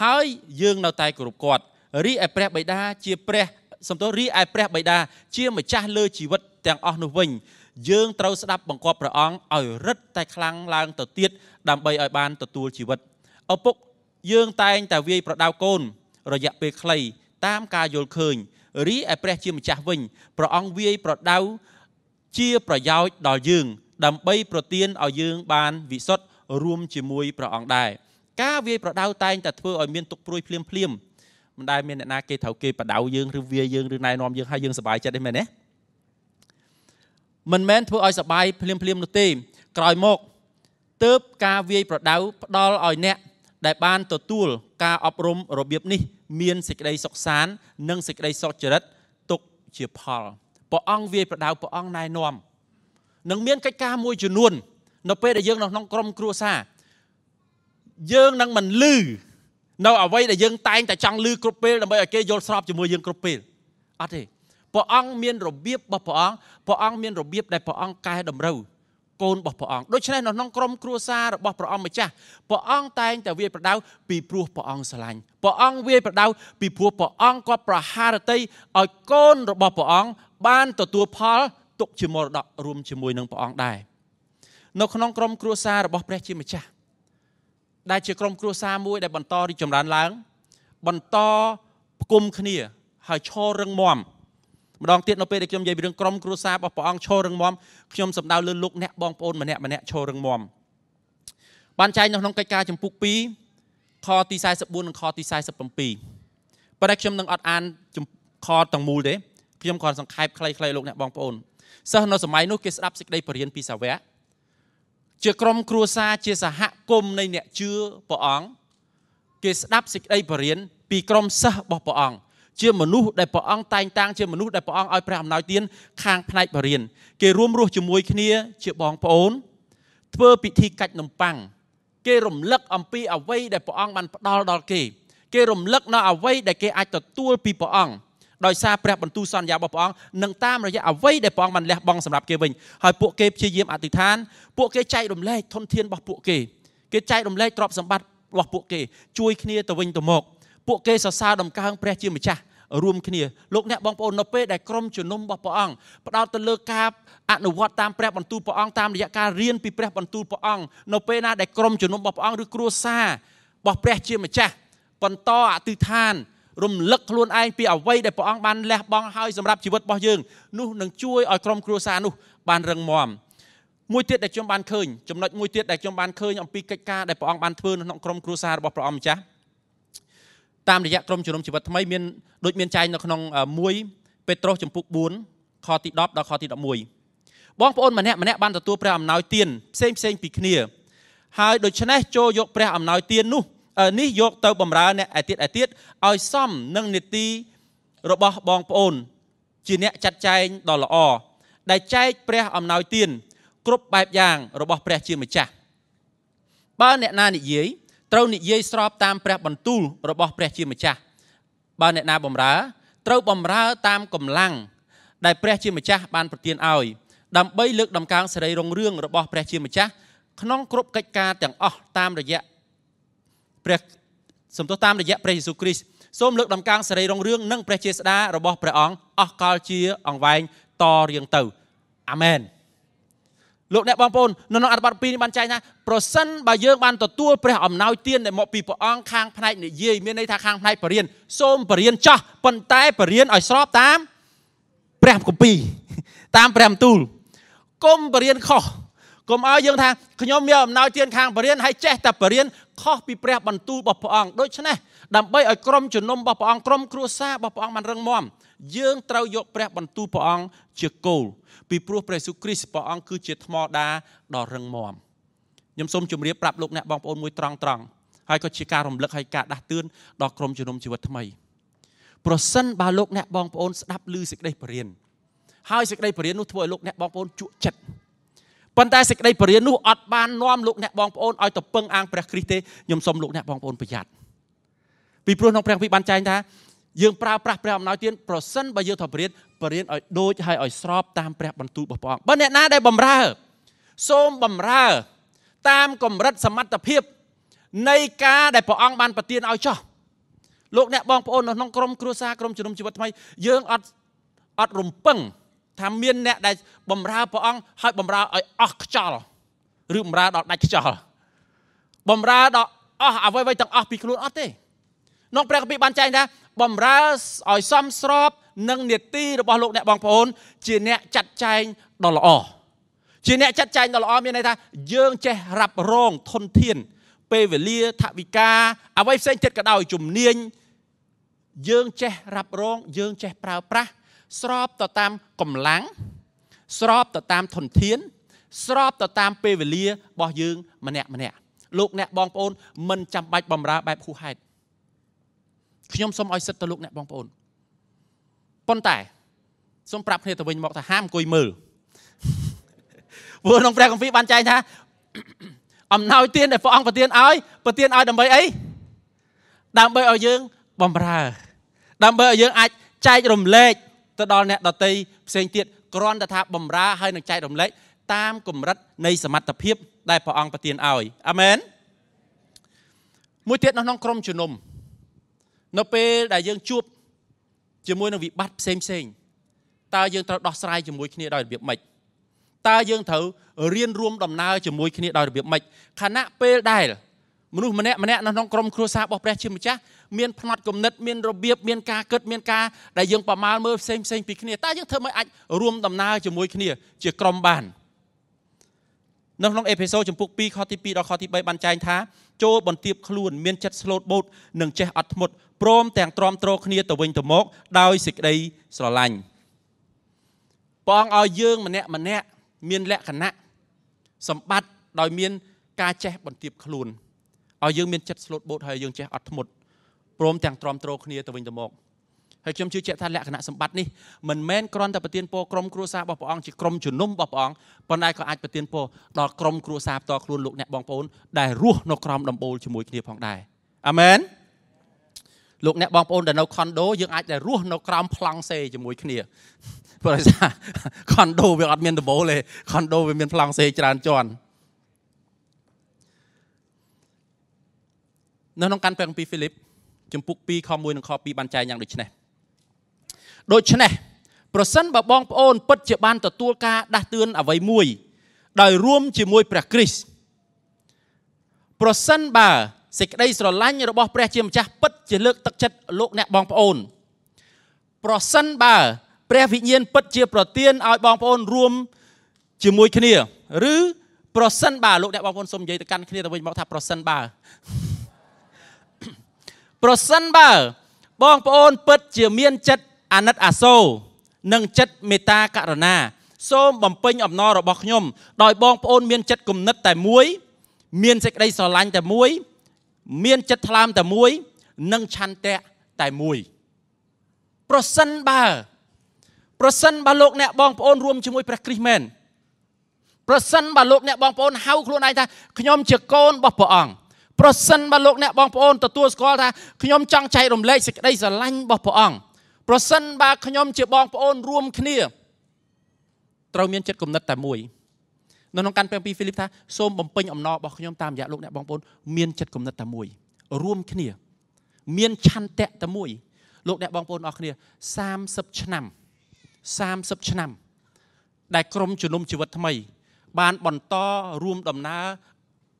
ហើយយើងនៅតែគោរពគាត់ រីឯព្រះបិតាជាព្រះសំទោសរីឯព្រះបិតាជាម្ចាស់លើជីវិតទាំងអស់នោះវិញយើងត្រូវស្ដាប់បង្គាប់ព្រះអង្គឲ្យរឹតតែខ្លាំងឡើងទៅទៀតដើម្បីឲ្យបានទទួលជីវិតឪពុកយើងតែងតែវាយប្រដៅកូន រយៈពេលខ្លីតាមការយល់ឃើញរីឯព្រះជាម្ចាស់វិញព្រះអង្គវាយប្រដៅជាប្រយោជន៍ដល់យើង ដើម្បីប្រទានឲ្យយើងបានវិសុទ្ធរួមជាមួយព្រះអង្គដែរការវាយប្រដៅតែងតែធ្វើឲ្យមានទុកព្រួយភ្លាមភ្លាមមិនដែលមានអ្នកណាគេត្រូវគេបដៅយើងឬវាយើងឬណែនាំយើងឲ្យយើងសប្បាយចិត្តទេមែនទេមិនមែនធ្វើឲ្យសបាយភ្លាមភ្លាមនោះទេក្រោយមកទៅបការវាយប្រដៅផ្ដល់ឲ្យអ្នកដែលបានទទួលការអប់រំរបៀបនេះមានសេចក្តីសុខសាន្តនិងសេចក្តីសុចរិតទុកជាផលព្រះអង្គវាយប្រដៅព្រះអង្គណែនាំនឹងមានកិច្ចការមួយចំនួននៅពេលដែលយើងនៅក្នុងក្រុមគ្រួសារយើងនឹងមិនលឺនៅអ្វីដែលយើងតែងតែចង់លឺគ្រប់ពេលដើម្បីឲ្យគេយល់ស្របជាមួយយើងគ្រប់ពេលអត់ទេព្រះអង្គមានរបៀបរបស់ព្រះអង្គព្រះអង្គមានរបៀបដែលព្រះអង្គកែតម្រូវកូនរបស់ព្រះអង្គដូច្នេះនៅក្នុងក្រុមគ្រួសាររបស់ព្រះអង្គម្ចាស់ព្រះអង្គតែងតែវាយប្រដៅពីព្រោះព្រះអង្គស្រឡាញ់ព្រះអង្គវាយប្រដៅពីព្រោះព្រះអង្គគាត់ប្រហារតីឲ្យកូនរបស់ព្រះអង្គបានទទួលផលទុកជាមរតករួមជាមួយនឹងព្រះអង្គដែរនៅក្នុងក្រុមគ្រួសាររបស់ព្រះជាម្ចាស់ដែលជាក្រុមគ្រួសារមួយដែលបន្តរីកចម្រើនឡើង បន្តផ្គុំគ្នាហើយឈររឹងមាំម្ដងទៀតនៅពេលដែលខ្ញុំនិយាយពីរឿងក្រុមគ្រួសាររបស់ព្រះអង្គឈររឹងមាំខ្ញុំសំដៅលើលោកអ្នកបងប្អូនម្នាក់ម្នាក់ឈររឹងមាំបានចែងនៅក្នុងកិច្ចការចម្ពោះ2ខទី44និងខទី47ប៉ុន្តែខ្ញុំនឹងអត់អានខទាំងមូលទេខ្ញុំគ្រាន់សង្ខេបខ្លីៗលោកអ្នកបងប្អូនសិស្សនៅសម័យនោះគេស្ដាប់សេចក្តីបរិញ្ញាពីសាវកជាក្រុមគ្រួសារជាសហគមន៍នៃអ្នកជឿព្រះអង្គគេស្ដាប់សេចក្តីបរិញ្ញាពី ក្រុមសិស្សរបស់ព្រះអង្គជាមនុស្សដែលព្រះអង្គតែងតាំងជាមនុស្សដែលព្រះអង្គឲ្យព្រះអំណោយទានខាងផ្នែកបរិញ្ញាគេរួមរស់ជាមួយគ្នា ជាបងប្អូនធ្វើពិធីកាច់នំប៉័ងគេរំលឹក អំពីអ្វីដែលព្រះអង្គបានផ្ដល់ដល់គេ គេរំលឹកនៅអ្វីដែលគេអាចទទួល ពីព្រះអង្គដោយសារព្រះបន្ទូលសន្យារបស់ព្រះអង្គនឹងតាមរយៈអ្វីដែលព្រះអង្គបានលះបង់សម្រាប់គេវិញហើយពួកគេព្យាយាមអធិដ្ឋានពួកគេចែករំលែកធនធានរបស់ពួកគេ គេចែករំលែកទ្រព្យសម្បត្តិរបស់ពួកគេ ជួយគ្នាទៅវិញទៅមកពួកគេសរសើរដំកើងព្រះជាម្ចាស់រួមគ្នាលោកអ្នកបងប្អូននៅពេលដែលក្រុមជំនុំរបស់ព្រះអង្គផ្ដោតទៅលើការអនុវត្តតាមព្រះបន្ទូលព្រះអង្គតាមរយៈការរៀនពីព្រះបន្ទូលព្រះអង្គនៅពេលណាដែលក្រុមជំនុំរបស់ព្រះអង្គឬគ្រួសាររបស់ព្រះជាម្ចាស់បន្តអធិដ្ឋានរំលឹកខ្លួនឯងពីអ្វីដែលព្រះអង្គបានលះបង់ឲ្យសម្រាប់ជីវិតរបស់យើងនោះនឹងជួយឲ្យក្រុមគ្រួសារនោះបានរឹងមាំមួយទៀតដែលខ្ញុំបានឃើញចំណុចមួយទៀតដែលខ្ញុំបានឃើញអំពីកិច្ចការដែលព្រះអង្គបានធ្វើនៅក្នុងក្រុមគ្រួសាររបស់ព្រះអង្គម្ចាស់តាមរយៈក្រុមជំនុំជីវិតថ្មីមានដូចមានចែងនៅក្នុង1ពេត្រុសចំពុក4ខទី10ដល់ខទី11បងប្អូនម្នាក់ម្នាក់បានទទួលព្រះ អំណោយទានផ្សេងផ្សេងពីគ្នាហើយដូច្នេះចូលយកព្រះអំណោយទាន នោះនេះយក ទៅបំរើអ្នកឯទៀតឯទៀតឲ្យសមនឹងនីតិរបស់បងប្អូន ជាអ្នកចាត់ចែងដ៏ល្អដែលចែកព្រះអំណោយទាន គ្រប់បែបយ៉ាង របស់ ព្រះជាម្ចាស់បើអ្នកណានិយាយត្រូវនិយាយស្របតាមព្រះបន្ទូលរបស់ព្រះជាម្ចាស់បើអ្នកណាបំរើត្រូវបំរើតាមកម្លាំងដែលព្រះជាម្ចាស់បានប្រទានឲ្យដើម្បីលើកដំកើងសេរីរុងរឿងរបស់ព្រះជាម្ចាស់ក្នុងគ្រប់កិច្ចការទាំងអស់តាមរយៈព្រះសំទោសតាមរយៈព្រះយេស៊ូវគ្រីស្ទសូមលើកដំកើងសេរីរុងរឿងនិងព្រះជាស្ដារបស់ព្រះអង្គអស់កលជាអង្វែងតរៀងទៅអាមែនលោកអ្នកបងប្អូននៅក្នុងអត្ថបទ2នេះបានចែងថាប្រសិនបើយើងបានទទួលព្រះអំណោយទានដែលមកពីព្រះអង្គខាងផ្នែកនយាយមានន័យថាខាងផ្នែកបរិញ្ញាសូមបរិញ្ញាចាស់ប៉ុន្តែបរិញ្ញាឲ្យស្របតាមព្រះគម្ពីរតាមព្រះបន្ទូលគុំបរិញ្ញាខុសគុំឲ្យយើងថាខ្ញុំមានអំណោយទានខាងបរិញ្ញាហើយចេះតែបរិញ្ញាខុសពីព្រះបន្ទូលរបស់ព្រះអង្គដូច្នេះដើម្បីឲ្យក្រុមជំនុំរបស់ព្រះអង្គក្រុមគ្រួសាររបស់ព្រះអង្គបានរឹងមាំយើងត្រូវយកព្រះបន្ទូលព្រះអង្គជាគោលពីព្រោះព្រះយេស៊ូវគ្រីស្ទព្រះអង្គគឺជាថ្មដាដ៏រឹងមាំខ្ញុំសូមជម្រាបប្រាប់លោកអ្នកបងប្អូនមួយត្រង់ត្រង់ហើយក៏ជាការរំលឹកហើយការដាស់តឿនដល់ក្រុមជំនុំជីវិតថ្មីប្រសិនបើលោកអ្នកបងប្អូនស្ដាប់ឮសេចក្តីបរិញ្ញាហើយសេចក្តីបរិញ្ញានោះធ្វើឲ្យលោកអ្នកបងប្អូនជក់ចិត្តប៉ុន្តែសេចក្តីបរិញ្ញានោះអត់បាននាំលោកអ្នកបងប្អូនឲ្យទៅពឹងអាងព្រះគ្រីស្ទទេខ្ញុំសូមលោកអ្នកបងប្អូនប្រយ័ត្នពីព្រោះក្នុងព្រះវិបានចែងថាយើងប្រើប្រាស់ព្រះអំណោយទានប្រសិនបើយើងត្រូវបរៀនបរៀនឲ្យដូចហើយឲ្យស្របតាមព្រះបន្ទូលរបស់ព្រះអង្គបើអ្នកណាដែលបំរើសូមបំរើ តាមកម្រិតសមត្ថភាពនៃការដែលព្រះអង្គបានប្រទានឲ្យចោះលោកអ្នកបងប្អូននៅក្នុងក្រុមគ្រួសារក្រុមជំនុំជីវិតថ្មីយើងអត់អត់រំពឹងថាមានអ្នកដែលបំរើព្រះអង្គហើយបំរើឲ្យអស់ខ្ចលឬបំរើដល់ដាច់ខ្ចលបំរើដល់អស់អ្វីៗទាំងអស់ពីខ្លួនអត់ទេក្នុងព្រះគម្ពីរបានចែងថាបំរើឲ្យសមស្របនឹងនេតិរបស់លោកអ្នកបងប្អូន ជាអ្នកចាត់ចែងដ៏ល្អជាអ្នកចាត់ចែងដ៏ល្អមានន័យថាយើងចេះរ៉ាប់រងធនធាន ពេលវេលាថវិកាអ្វីផ្សេងទៀតក៏ដោយជំនាញ យើងចេះរ៉ាប់រងយើងចេះប្រើប្រាស់ស្របទៅតាមកម្លាំងស្របទៅតាមធនធាន ស្របទៅតាមពេលវេលារបស់យើងម្នាក់ម្នាក់លោកអ្នកបងប្អូនមិនចាំបាច់បំរើបែបហួសហេតុខ្ញុំសូមឲ្យសិទ្ធទៅលោកអ្នកបងប្អូនប៉ុន្តែសូមប្រាប់គ្នាទៅវិញមកថាហាមអង្គុយមើលព្រោះក្នុងព្រះគម្ពីរបានចែងថាអំណោយទានដែលព្រះអង្គប្រទានឲ្យប្រទានឲ្យដើម្បីអីដើម្បីឲ្យយើងបំរើដើម្បីឲ្យយើង អាចចែករំលែកទៅដល់អ្នកដតីផ្សេងទៀតគ្រាន់តែថាបំរើហើយនឹងចែករំលែកតាមកម្រិតនៃសមត្ថភាព ដែលព្រះអង្គប្រទានឲ្យអាមែនមួយទៀតនៅក្នុងក្រុមជំនុំនៅពេលដែលយើងជួបជាមួយនឹងវិបត្តិផ្សេងផ្សេងតើយើងត្រូវដោះស្រាយជាមួយគ្នាដោយរបៀបម៉េចតើយើងត្រូវរៀនរួមដំណើរជាមួយគ្នាដោយរបៀបម៉េចខណៈពេលដែលមនុស្សម្នាក់ម្នាក់នៅក្នុងក្រុមគ្រួសាររបស់ព្រះជាម្ចាស់មានផ្នត់គំនិតមានរបៀបមានការគិតមានការដែលយើងប្រមាលមើលផ្សេងផ្សេងពីគ្នាតើយើងធ្វើមិនអាចរួមដំណើរជាមួយគ្នាជាក្រុមបាន។នៅក្នុងអេភេសូជំពូក2ខទី2ដល់ខទី3បានចែងថាចូលបន្ទាបខ្លួន មានចិត្តស្លូតបូតនិងចេះអត់ធ្មត់ព្រមទាំងទ្រាំទ្រគ្នាទៅវិញទៅមកដោយសេចក្តីស្រឡាញ់ព្រះអង្គឲ្យយើងម្នាក់ម្នាក់មានលក្ខណៈសម្បត្តិដោយមានការចេះ បន្ទាប ខ្លួនឲ្យយើងមានចិត្តស្លូតបូតហើយយើងចេះអត់ធ្មត់ព្រមទាំងទ្រាំទ្រគ្នាទៅវិញទៅមកហើយខ្ញុំជឿជាក់ថាលក្ខណៈសម្បត្តិនេះមិនមែនគ្រាន់តែប្រទានពរក្រុមគ្រួសាររបស់ព្រះអង្គជាក្រុមជំនុំរបស់ព្រះអង្គប៉ុន្តែក៏អាចប្រទានពរដល់ក្រុមគ្រួសារផ្ទាល់ខ្លួនលោកអ្នកបងប្អូន ដែលរស់នៅក្រោមដំបូលជាមួយគ្នាផងដែរអាមែនលោកអ្នកបងប្អូនដែលនៅខុនដូយើងអាចតែរស់នៅក្រោមប្លង់សេជាមួយគ្នាព្រោះថាខុនដូវាអត់មានដំបូលទេខុនដូវាមានប្លង់សេច្រើនជាន់នៅក្នុងកាន់ព្រះគម្ពីរហ្វីលីបជំពូក2ខ1និងខ2បានចែងយ៉ាងដូចនេះដូច្នេះប្រសិនបើបងប្អូនពិតជាបានទទួលការដាស់តឿនអ្វីមួយ ដោយរួមជាមួយព្រះគ្រីស្ទប្រសិនបើសេចក្តីស្រឡាញ់របស់ព្រះជាម្ចាស់ពិតជាលើកទឹកចិត្តលោកអ្នកបងប្អូន ប្រសិនបើព្រះវិញ្ញាណពិតជា ប្រទានឲ្យបងប្អូនរួមជាមួយគ្នាឬប្រសិនបើលោកអ្នកបងប្អូនសូមនិយាយទៅកាន់គ្នាទៅវិញមកថាប្រសិនបើប្រសិនបើបងប្អូនពិតជាមានចិត្តអាណិតអាសូរនិងចិត្តមេត្តាករុណាសូមបំពេញអំណររបស់ខ្ញុំដោយបងប្អូន មានចិត្តគំនិតតែមួយមានសេចក្តីស្រឡាញ់តែមួយមានចិត្តថ្លើមតែមួយ និងឆន្ទៈតែមួយ ប្រសិនបើប្រសិនបើលោកអ្នកបងប្អូនរួមជាមួយព្រះគ្រីស្ទមែនប្រសិនបើលោកអ្នកបងប្អូនហៅខ្លួនឯងថាខ្ញុំ ជាកូនរបស់ព្រះអង្គប្រសិនបើលោកអ្នកបងប្អូនទទួលស្គាល់ថាខ្ញុំចង់ចែករំលែកសេចក្តីស្រឡាញ់របស់ព្រះអង្គប្រសិនបើខ្ញុំជាបងប្អូនរួមគ្នា ត្រូវមានចិត្តគំនិតតែមួយនៅក្នុងការពេលពីហ្វីលីបថាសូមបំពេញអំណររបស់ខ្ញុំតាមរយៈលោកអ្នកបងប្អូនមានចិត្តគំនិតតែមួយរួមគ្នា មានឆន្ទៈតែមួយ លោកអ្នកបងប្អូនអស់គ្នា30ឆ្នាំ30ឆ្នាំដែលក្រុមជំនុំជីវិតថ្មី បានបន្តរួមដំណើរ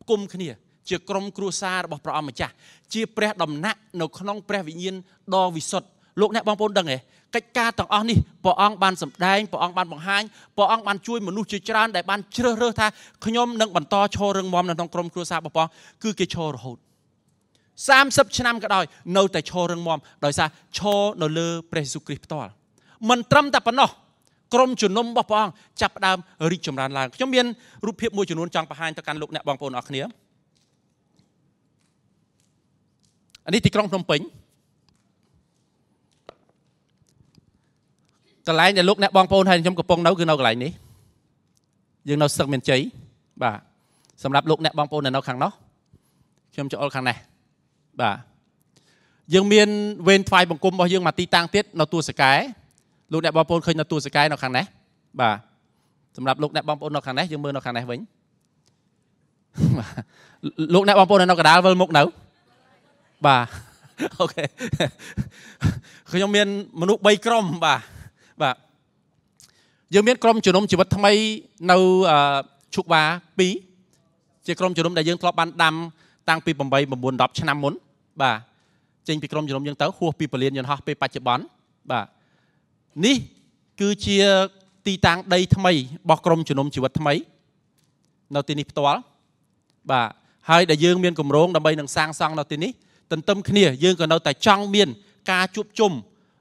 គុំគ្នាជា ក្រុមគ្រួសាររបស់ព្រះអង្គម្ចាស់ជាព្រះដំណាក់នៅក្នុងព្រះវិញ្ញាណដ៏វិសុទ្ធលោកអ្នកបងប្អូនដឹងទេកិច្ចការទាំងអស់នេះព្រះអង្គបានសម្ដែងព្រះអង្គបានបង្ហាញព្រះអង្គបានជួយមនុស្សជាច្រើនដែលបានជ្រើសរើសថាខ្ញុំនឹងបន្តឈររឹងមាំនៅក្នុងក្រុមគ្រួសាររបស់ព្រះគឺគេឈររហូត30ឆ្នាំក៏ដោយ នៅតែឈររឹងមាំដោយសារឈរនៅលើព្រះយេស៊ូវគ្រីស្ទផ្ទាល់មិនត្រឹមតែប៉ុណ្ណោះក្រុមជំនុំរបស់ព្រះអង្គចាប់ផ្ដើមរីកចម្រើនឡើងខ្ញុំមានរូបភាពមួយចំនួនចង់បង្ហាញទៅកាន់លោកអ្នកបងប្អូនអរគ្នាអានេះទីក្រុងភ្នំពេញកន្លែងដែលលោកអ្នកបងប្អូនហើយខ្ញុំកំពុងនៅគឺនៅកន្លែងនេះយើងនៅសឹកមានជ័យបាទសម្រាប់លោកអ្នកបងប្អូននៅខាងនោះខ្ញុំចូលខាងនេះបាទយើងមានវេនថ្វាយបង្គំរបស់យើងមកទីតាំងទៀតនៅទួលសកែលោកអ្នកបងប្អូនឃើញនៅទួលសកែនៅខាងនេះបាទសម្រាប់លោកអ្នកបងប្អូននៅខាងនេះយើងមើលនៅខាងនេះវិញលោកអ្នកបងប្អូននៅកដាលវិលមុខនៅបាទអូខេខ្ញុំមាន មនុស្ស3ក្រុមបាទបាទយើងមានក្រុមជំនុំជីវិតថ្មីនៅឈូកវ៉ា2ជាក្រុមជំនុំដែលយើងធ្លាប់បានដាំតាំងពី8 9 10ឆ្នាំមុនបាទចេញពីក្រុមជំនុំយើងទៅហួសពីពលានយន្តហោះពេលបច្ចុប្បន្នបាទនេះគឺជាទីតាំងដីថ្មីរបស់ក្រុមជំនុំជីវិតថ្មី នៅទីនេះផ្ទាល់បាទហើយដែលយើងមានគម្រោងដើម្បីនឹងសាងសង់នៅទីនេះទន្ទឹមគ្នាយើងក៏នៅតែចង់មានការជួបជុំ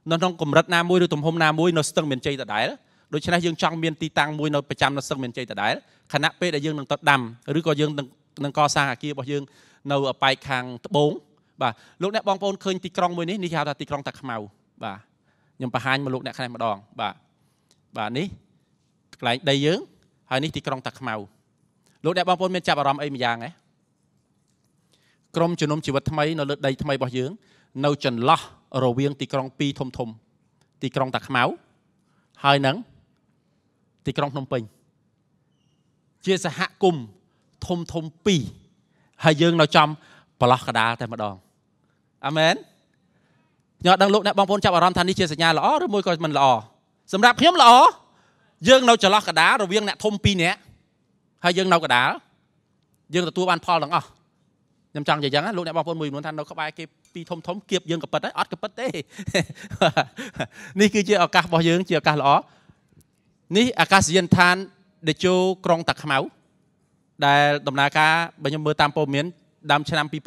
នៅក្នុងកម្រិតណាមួយឬទំហំណាមួយនៅស្ទឹងមានជ័យដដែលដូច្នេះយើងចង់មានទីតាំងមួយនៅប្រចាំនៅស្ទឹងមានជ័យដដែលខណៈពេលដែលយើងនឹងទៅដាំឬក៏យើងនឹងកសាងអគាររបស់យើងនៅអបែកខាងត្បូងបាទលោកអ្នកបងប្អូនឃើញទីក្រុងមួយនេះនេះគេហៅថាទីក្រុងតាខ្មៅបាទខ្ញុំបង្ហាញមកលោកអ្នកខ្លះម្ដងបាទបាទនេះកន្លែងដីយើងហើយនេះទីក្រុងតាខ្មៅលោកអ្នកបងប្អូនមានចាប់អារម្មណ៍អីម្យ៉ាងហ៎ក្រមជំនុំជីវិតថ្មីនៅលើដីថ្មីរបស់យើងនៅចន្លោះរវាងទីក្រុង2ធំធំ ទីក្រុងតាខ្មៅហើយនឹងទីក្រុងភ្នំពេញជាសហគមន៍ធំធំ2ហើយយើងនៅចំប្រឡោះកដាលតែម្ដងអាមែនខ្ញុំដឹងលោកអ្នកបងប្អូនចាប់អារម្មណ៍ថានេះជាសញ្ញាល្អឬមួយក៏មិនល្អសម្រាប់ខ្ញុំល្អយើង នៅចន្លោះកដាលរវាងអ្នកធំ2នាក់ហើយយើងនៅកដាលយើងទទួលបានផលទាំងអស់ខ្ញុំចង់និយាយយ៉ាងណាលោកអ្នកបងប្អូនមួយចំនួនថានៅក្បែរគេពីធំធំគៀបយើងក៏ប៉ិតដែរអត់ក៏ប៉ិតទេនេះគឺជាឱកាសរបស់យើងជាឱកាសល្អនេះអាកាសយានដ្ឋានដេជោក្រុងតាខ្មៅដែលដំណើរការបើខ្ញុំមើលតាមព័ត៌មានដើមឆ្នាំ2025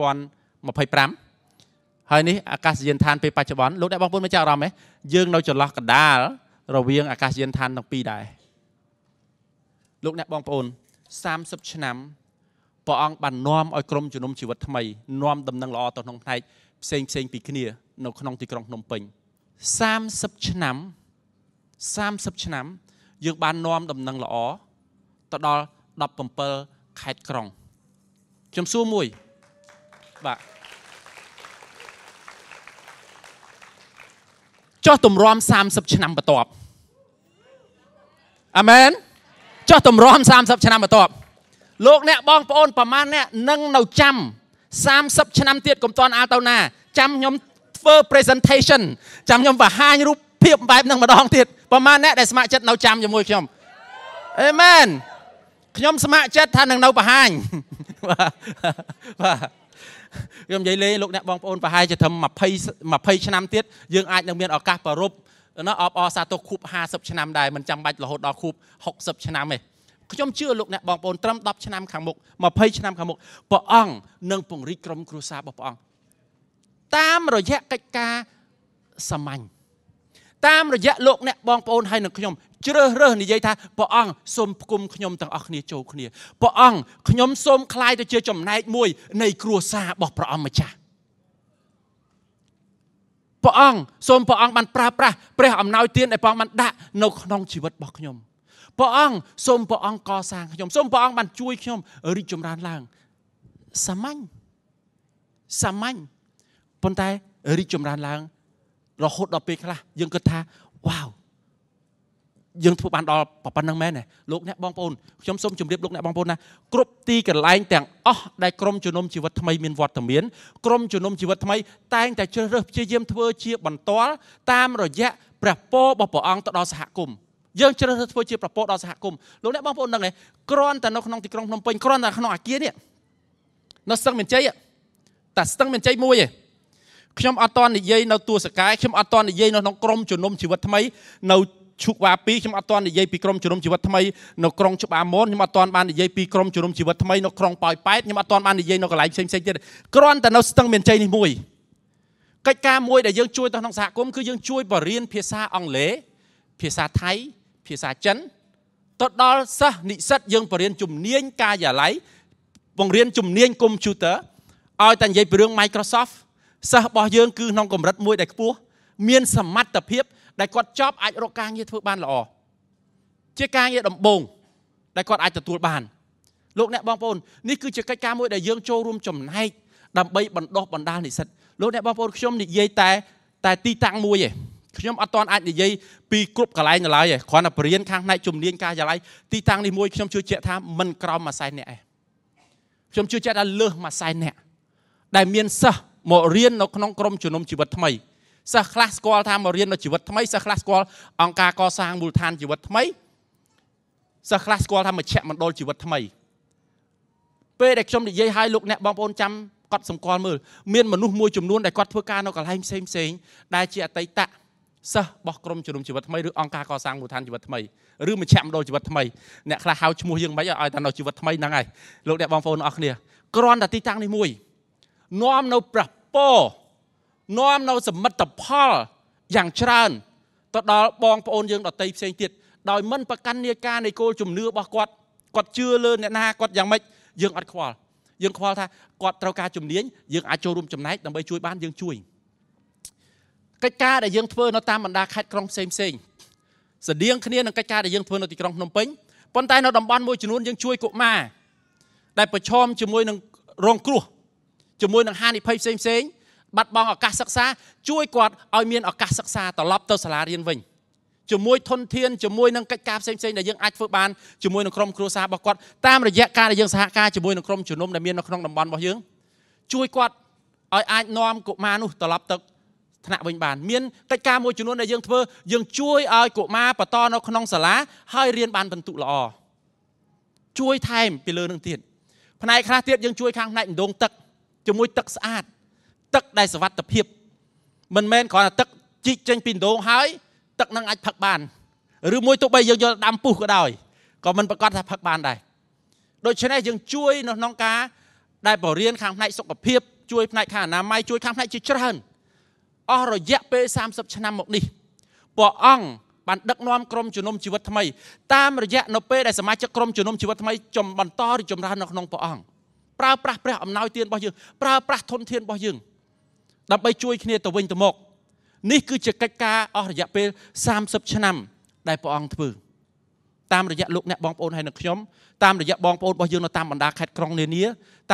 ហើយនេះអាកាសយានដ្ឋានពេលបច្ចុប្បន្នលោកអ្នកបងប្អូនមិនចាប់អារម្មណ៍ទេយើងនៅចន្លោះកណ្ដាលរវាងអាកាសយានដ្ឋានទាំងពីរដែរលោកអ្នកបងប្អូន30ឆ្នាំព្រះអង្គបាននាំឲ្យក្រុមជំនុំជីវិតថ្មីនាំដំណឹងល្អទៅក្នុងផ្នែកផ្សេងផ្សេងពីគ្នា នៅក្នុងទីក្រុងភ្នំពេញ30ឆ្នាំ30ឆ្នាំ យើងបាននាំដំណឹងល្អ ទៅដល់17ខេត្តក្រុងខ្ញុំសួរមួយបាទចោះតម្រាំ30ឆ្នាំបន្ទាប់អាមែនចោះតម្រាំ30ឆ្នាំបន្ទាប់លោកអ្នកបងប្អូនប្រមាណអ្នកនឹងនៅចាំ30ឆ្នាំទៀតកុំតាន់អាលទៅណាចាំខ្ញុំធ្វើ presentation ចាំខ្ញុំបង្ហាញរូបភាព បែបហ្នឹងម្ដងទៀតប្រហែលអ្នកដែលស្ម័គ្រចិត្តនៅចាំជាមួយខ្ញុំអេមែនខ្ញុំស្ម័គ្រចិត្តថានឹងនៅបង្ហាញបាទខ្ញុំនិយាយលេងលោកអ្នកបងប្អូនប្រហែលជាត្រឹម20 20ឆ្នាំទៀតយើងអាចនឹងមានឱកាសប្ររពណាអបអរសាទរខួប50ឆ្នាំដែរមិនចាំបាច់រហូតដល់ខួប60ឆ្នាំទេខ្ញុំជឿលោកអ្នកបងប្អូនត្រឹម10ឆ្នាំខាងមុខ20ឆ្នាំខាងមុខព្រះអង្គនឹងពង្រីកក្រុមគ្រួសាររបស់ព្រះអង្គតាមរយៈកិច្ចការសាមញ្ញតាមរយៈលោកអ្នកបងប្អូនហើយនឹងខ្ញុំជ្រើសរើសនិយាយថាព្រះអង្គសូមផ្គុំខ្ញុំទាំងអស់គ្នាចូលគ្នាព្រះអង្គខ្ញុំសូមคลายទៅជា ចំណែកមួយនៃគ្រួសាររបស់ព្រះអង្គម្ចាស់ព្រះអង្គសូមព្រះអង្គបានប្រើប្រាស់ព្រះអំណោយទានដែលព្រះអង្គបានដាក់នៅក្នុងជីវិតរបស់ខ្ញុំ។ព្រះអង្គសូមព្រះអង្គកសាងខ្ញុំសូមព្រះអង្គបានជួយខ្ញុំរីកចម្រើនឡើងសាមញ្ញសាមញ្ញប៉ុន្តែរីកចម្រើនឡើងរហូតដល់ពេលខ្លះយើងគិតថាវ៉ាវយើងធ្វើបានដល់ប៉ុណ្ណឹងមែនទេលោកអ្នកបងប្អូនខ្ញុំសូមជម្រាបលោកអ្នកបងប្អូនណាគ្រប់ទីកន្លែងទាំងអស់ដែលក្រមជំនុំជីវិតថ្មីមានវត្តមានក្រមជំនុំជីវិតថ្មីតែងតែជ្រើសរើសព្យាយាមធ្វើជាបន្ទាល់តាម រយៈព្រះពររបស់ព្រះអង្គទៅដល់សហគមន៍យើងជ្រើសរើសធ្វើជាប្រពោដល់សហគមន៍លោកអ្នកបងប្អូនដឹងទេគ្រាន់តែនៅក្នុងទីក្រុងភ្នំពេញគ្រាន់តែក្នុងអាគារនេះនៅស្ទឹងមានជ័យតែស្ទឹងមានជ័យមួយឯងខ្ញុំអត់តន់និយាយនៅទួសកាយខ្ញុំអត់តន់និយាយនៅក្នុងក្រមជំនុំជីវិតថ្មីនៅឈូកវ៉ាពីខ្ញុំអត់តន់និយាយពីក្រមជំនុំជីវិតថ្មីនៅក្រុងច្បារមនខ្ញុំអត់តន់បាននិយាយពីក្រមជំនុំជីវិតថ្មីនៅក្រុងប៉ោយប៉ែតខ្ញុំអត់តន់បាននិយាយនៅកន្លែងផ្សេងៗទៀតគ្រាន់តែនៅស្ទឹងមានជ័យនេះមួយកិច្ចការមួយដែលយើងជួយទៅក្នុងសហគមន៍គឺយើងជួយបរៀនភាសាអង់គ្លេសភាសាថៃភាសាចិនទៅដល់សិស្សនិស្សិតយើង បរៀន ជំនាញការិយាល័យបង្រៀនជំនាញកុំព្យូទ័រឲ្យតែនិយាយពីរឿង Microsoft សិស្សរបស់យើងគឺក្នុងកម្រិតមួយដែលខ្ពស់មាន សមត្ថភាព ដែលគាត់ចប់អាចរកការងារធ្វើបានល្អជាការងារដំបូងដែលគាត់អាចទទួល បានលោកអ្នកបងប្អូននេះគឺជាកិច្ចការមួយដែលយើងចូលរួមចំណែកដើម្បីបណ្ដោះបណ្ដាលនិស្សិតលោកអ្នកបងប្អូនខ្ញុំនិយាយតែតែទីតាំងមួយឯងខ្ញុំអត់ទាន់អាចនិយាយពីគ្រប់កន្លែងឡើយឯងគ្រាន់តែបរៀនខាងផ្នែកជំនាញការិយាល័យទីតាំងនេះមួយខ្ញុំជឿជាក់ថាមិនក្រោមមួយសែនអ្នកឯងខ្ញុំជឿជាក់ថាលើសមួយសែនអ្នកដែលមានសិស្សមករៀននៅក្នុងក្រមជំនុំជីវិតថ្មីសិស្សខ្លះស្គាល់ថាមករៀននៅជីវិតថ្មីសិស្សខ្លះស្គាល់អង្គការកសាងមូលដ្ឋានជីវិតថ្មីសិស្សខ្លះស្គាល់ថាមជ្ឈមណ្ឌលជីវិតថ្មីពេលដែលខ្ញុំនិយាយឲ្យលោកអ្នកបងប្អូនចាំគាត់សម្គាល់មើលមានមនុស្សមួយចំនួនដែលគាត់ធ្វើការនៅកន្លែងផ្សេងផ្សេងដែលជាអតីតសិស្សរបស់ក្រុមជំនុំជីវិតថ្មីឬអង្គការកសាងមូលដ្ឋានជីវិតថ្មីឬមជ្ឈមណ្ឌលជីវិតថ្មីអ្នកខ្លះហៅឈ្មោះយើងមិនឲ្យតែនៅជីវិតថ្មីហ្នឹងហើយលោកអ្នកបងប្អូនអរគ្នាគ្រាន់តែទីតាំងនេះមួយនាំនៅប្រពរនាំនៅសមិទ្ធផលយ៉ាងច្រើនទៅដល់បងប្អូនយើងដតីផ្សេងទៀតដោយមិនប្រកាន់នីការនៃគោលជំនឿរបស់គាត់គាត់ជឿលើអ្នកណាគាត់យ៉ាងម៉េចយើងអត់ខ្វល់យើងខ្វល់ថាគាត់ត្រូវការជំនាញយើងអាចចូលរួមចំណែកដើម្បីជួយបានយើងជួយកិច្ចការដែលយើងធ្វើនៅតាមបណ្ដាខេត្តក្រុងផ្សេងផ្សេងស្តៀងគ្នានឹងកិច្ចការដែលយើងធ្វើនៅទីក្រុងភ្នំពេញប៉ុន្តែនៅតំបន់មួយចំនួនយើងជួយកុមារដែលប្រឈមជាមួយនឹងរងគ្រោះជាមួយនឹងហានិភ័យផ្សេងផ្សេងបាត់បង់ឱកាសសិក្សាជួយគាត់ឲ្យមានឱកាសសិក្សាត្រឡប់ទៅសាលារៀនវិញជាមួយធនធានជាមួយនឹងកិច្ចការផ្សេងផ្សេងដែលយើងអាចធ្វើបានជាមួយនឹងក្រុមគ្រួសាររបស់គាត់តាមរយៈការដែលយើងសហការជាមួយនឹងក្រុមជំនុំដែលមាននៅក្នុងតំបន់របស់យើងជួយគាត់ឲ្យអាចនាំកុមារនោះត្រឡប់ទៅថ្នាក់វិញបានមានកិច្ចការមួយចំនួនដែលយើងធ្វើយើងជួយឲ្យកុមារបន្តនៅក្នុងសាលា ហើយរៀនបានពិន្ទុល្អជួយថែមពីលើនឹងទៀតផ្នែកខ្លះទៀតយើង ជួយខាងផ្នែកដងទឹកជាមួយទឹកស្អាត ទឹកដែលសុវត្ថិភាព មិនមែនគ្រាន់តែទឹកជីកចេញ ពីដងហើយ ទឹកនឹងអាចផឹកបានឬមួយទោះបីយើងយកដាំពុះក៏ដោយក៏មិនប្រកាសថាផឹកបានដែរដូច្នេះយើង ជួយ នៅក្នុងការដែលបរិញ្ញាខាងផ្នែកសុខភាព ជួយ ផ្នែកខាងអនាម័យជួយខាងផ្នែកជាច្រើនអស់រយៈពេល30ឆ្នាំមកនេះព្រះអង្គបានដឹកនាំក្រុមជំនុំជីវិតថ្មីតាមរយៈនៅពេលដែលសមាជិកក្រុមជំនុំជីវិតថ្មីចំបន្តរីចម្រើននៅក្នុងព្រះអង្គប្រើប្រាស់ព្រះអំណោយទានរបស់យើងប្រើប្រាស់ធនធានរបស់យើងដើម្បីជួយ គ្នាទៅវិញទៅមក នេះគឺជាកិច្ចការអស់រយៈពេល30ឆ្នាំ ដែលព្រះអង្គធ្វើតាមរយៈលោកអ្នកបងប្អូនហើយនិងខ្ញុំតាមរយៈបងប្អូនរបស់យើងនៅតាមបណ្ដាខេត្តក្រុងនានា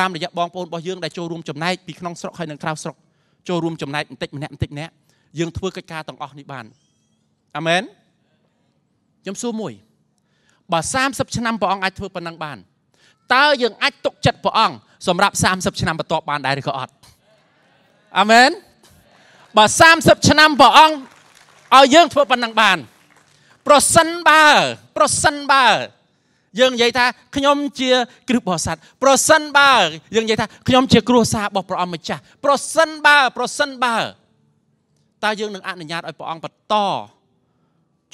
តាមរយៈបងប្អូនរបស់យើងដែលចូលរួមចំណែកពីក្នុងស្រុកហើយនិងក្រៅស្រុកចូលរួមចំណែកបន្តិចម្នាក់បន្តិចម្នាក់យើងធ្វើកិច្ចការទាំងអស់នេះបានអាមែនខ្ញុំសួរមួយបើ30ឆ្នាំព្រះអង្គអាចធ្វើប៉ុណ្ណឹងបានតើយើងអាចទុកចិត្តព្រះអង្គសម្រាប់30ឆ្នាំបន្ទាប់បានដែរឬក៏អត់អាមែនបើ30ឆ្នាំព្រះអង្គឲ្យយើងធ្វើប៉ុណ្ណឹងបាន ប្រសិនបើប្រសិនបើយើងនិយាយថាខ្ញុំជាគ្រឹះបរិស័ទប្រសិនបើយើងនិយាយថាខ្ញុំជាគ្រួសាររបស់ព្រះអង្គម្ចាស់ប្រសិនបើប្រសិនបើតើយើងនឹងអនុញ្ញាតឲ្យព្រះអង្គបន្ត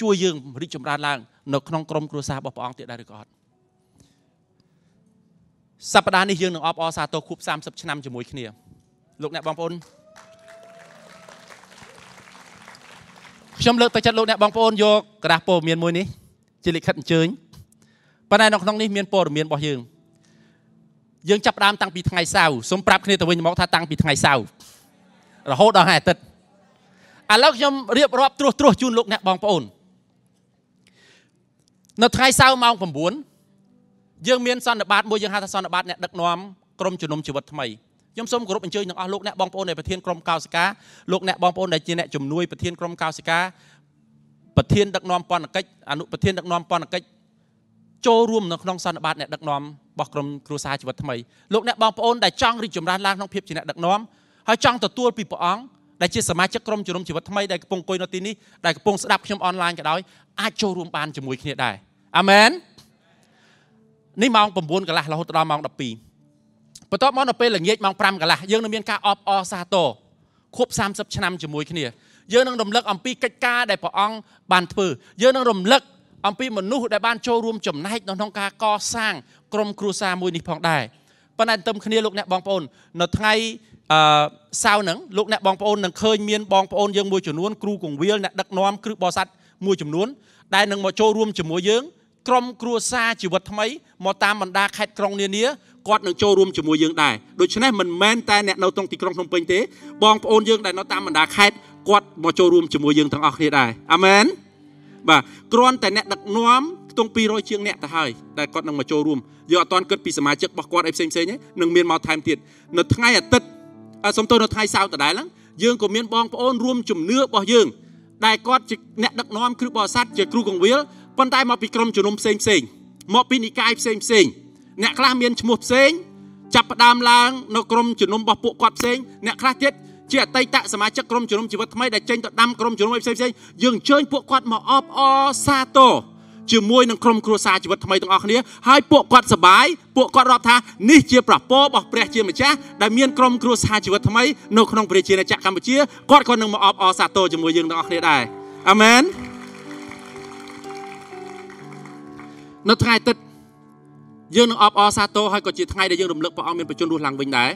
ជួយយើងរីកចម្រើនឡើង នៅក្នុងក្រុម គ្រួសាររបស់ព្រះអង្គទៀតដែរឬក៏អត់សប្តាហ៍នេះយើងនឹងអបអរសាទរខួប30ឆ្នាំជាមួយគ្នា លោកអ្នកបងប្អូនខ្ញុំលើកទៅចិត្តលោកអ្នកបងប្អូនយកក្រាស់ពោមានមួយនេះជាលិខិតអញ្ជើញប៉ុន្តែនៅក្នុងនេះមានព័ត៌មានរបស់យើងយើងចាប់ដើមតាំងពីថ្ងៃសៅរ៍សូមប្រាប់គ្នាទៅវិញមកថាតាំងពីថ្ងៃសៅរ៍រហូតដល់ថ្ងៃអាទិត្យឥឡូវខ្ញុំរៀបរាប់ត្រួសត្រាសជូនលោកអ្នកបងប្អូននៅថ្ងៃសៅរ៍ម៉ោង9យើងមានសន្និបាតមួយយើងហៅថាសន្និបាតអ្នកដឹកនាំក្រមជំនុំជីវិតថ្មីខ្ញុំសូមគោរពអញ្ជើញទាំងអស់លោកអ្នកបងប្អូននៃប្រធានក្រុមកោសិកាលោកអ្នកបងប្អូនដែលជាអ្នកជំនួយប្រធានក្រុមកោសិកាប្រធានដឹកនាំពន្ធកិច្ចអនុប្រធានដឹកនាំពន្ធកិច្ចចូលរួមនៅក្នុងសន្និបាតអ្នកដឹកនាំរបស់ក្រុមគ្រួសារជីវិតថ្មីលោកអ្នកបងប្អូនដែលចង់រីកចម្រើនឡើងក្នុងភាពជាអ្នកដឹកនាំហើយចង់ទទួលពីព្រះអង្គដែលជាសមាជិកក្រុមជំនុំជីវិតថ្មីដែលកំពុងអង្គុយនៅទីនេះដែលកំពុងស្ដាប់ខ្ញុំអនឡាញក៏ដោយអាចចូលរួមបានជាមួយគ្នាដែរអាមែននេះម៉ោង9កន្លះរហូតដល់ម៉ោង12បន្ទាប់មកនៅពេលល្ងាចម៉ោង5កន្លះយើងនឹងមានការអបអរសាទរខួប30ឆ្នាំជាមួយគ្នាយើងនឹងរំលឹក អំពីកិច្ចការដែលព្រះអង្គបានធ្វើយើងនឹងរំលឹកអំពីមនុស្សដែលបានចូលរួមចំណែកក្នុងការកសាងក្រុមគ្រួសារមួយនេះផងដែរប៉ុន្តែតាមគ្នាលោកអ្នកបងប្អូននៅថ្ងៃអឺសៅរ៍ហ្នឹងលោកអ្នកបងប្អូននឹងឃើញមានបងប្អូនយើងមួយចំនួនគ្រូកងវិលអ្នកដឹកនាំគ្រឹះបរិស័ទមួយចំនួនដែលនឹងមកចូលរួមជាមួយយើងក្រុមគ្រួសារជីវិតថ្មីមកតាមបណ្ដាខេត្តក្រុងនានាគាត់នឹងចូលរួមជាមួយយើងដែរដូច្នេះមិនមែនតែអ្នកនៅក្នុងទីក្រុងភ្នំពេញទេបងប្អូនយើងដែលនៅតាមបណ្ដាខេត្តគាត់មកចូលរួមជាមួយយើងទាំងអស់គ្នាដែរអាមែនបាទគ្រាន់តែអ្នកដឹកនាំខ្ទង់200ជាងអ្នកទៅហើយតែគាត់នឹងមកចូលរួមយកអត់តាន់គិតពីសមាជិករបស់គាត់អីផ្សេងផ្សេងនឹងមានមកថែមទៀតនៅថ្ងៃអាទិត្យសំទោសនៅថ្ងៃសៅរ៍ដដែលហ្នឹងយើងក៏មានបងប្អូនរួមជំនឿរបស់យើងដែលគាត់ជាអ្នកដឹកនាំគ្រឹះបរិស័ទជាគ្រូកងវិលប៉ុន្តែមកពីក្រុមជំនុំផ្សេងផ្សេងមកពីនិកាយផ្សេងផ្សេង អ្នកខ្លះមានឈ្មោះផ្សេងចាប់ផ្ដើមឡើង នៅក្រុមជំនុំរបស់ពួកគាត់ផ្សេង អ្នកខ្លះទៀតជាអតីតសមាជិកក្រុមជំនុំជីវិតថ្មីដែលចេញទៅដាំក្រុមជំនុំផ្សេងផ្សេងយើងអញ្ជើញពួកគាត់មកអបអរសាទរជាមួយនឹងក្រុមគ្រួសារជីវិតថ្មីទាំងអស់គ្នាហើយពួកគាត់សប្បាយពួកគាត់រាប់ថានេះជាប្រពររបស់ព្រះជាម្ចាស់ដែលមានក្រុមគ្រួសារជីវិតថ្មីនៅក្នុងព្រះជាណាចក្រកម្ពុជាគាត់ក៏នឹងមកអបអរសាទរជាមួយយើងទាំងអស់គ្នាដែរអាមែននៅថ្ងៃអាទិត្យយើងនឹងអបអរសាទរហើយក៏ជាថ្ងៃដែលយើងរំលឹកព្រះអង្គមានប្រជញ្ញរស់ឡើងវិញដែរ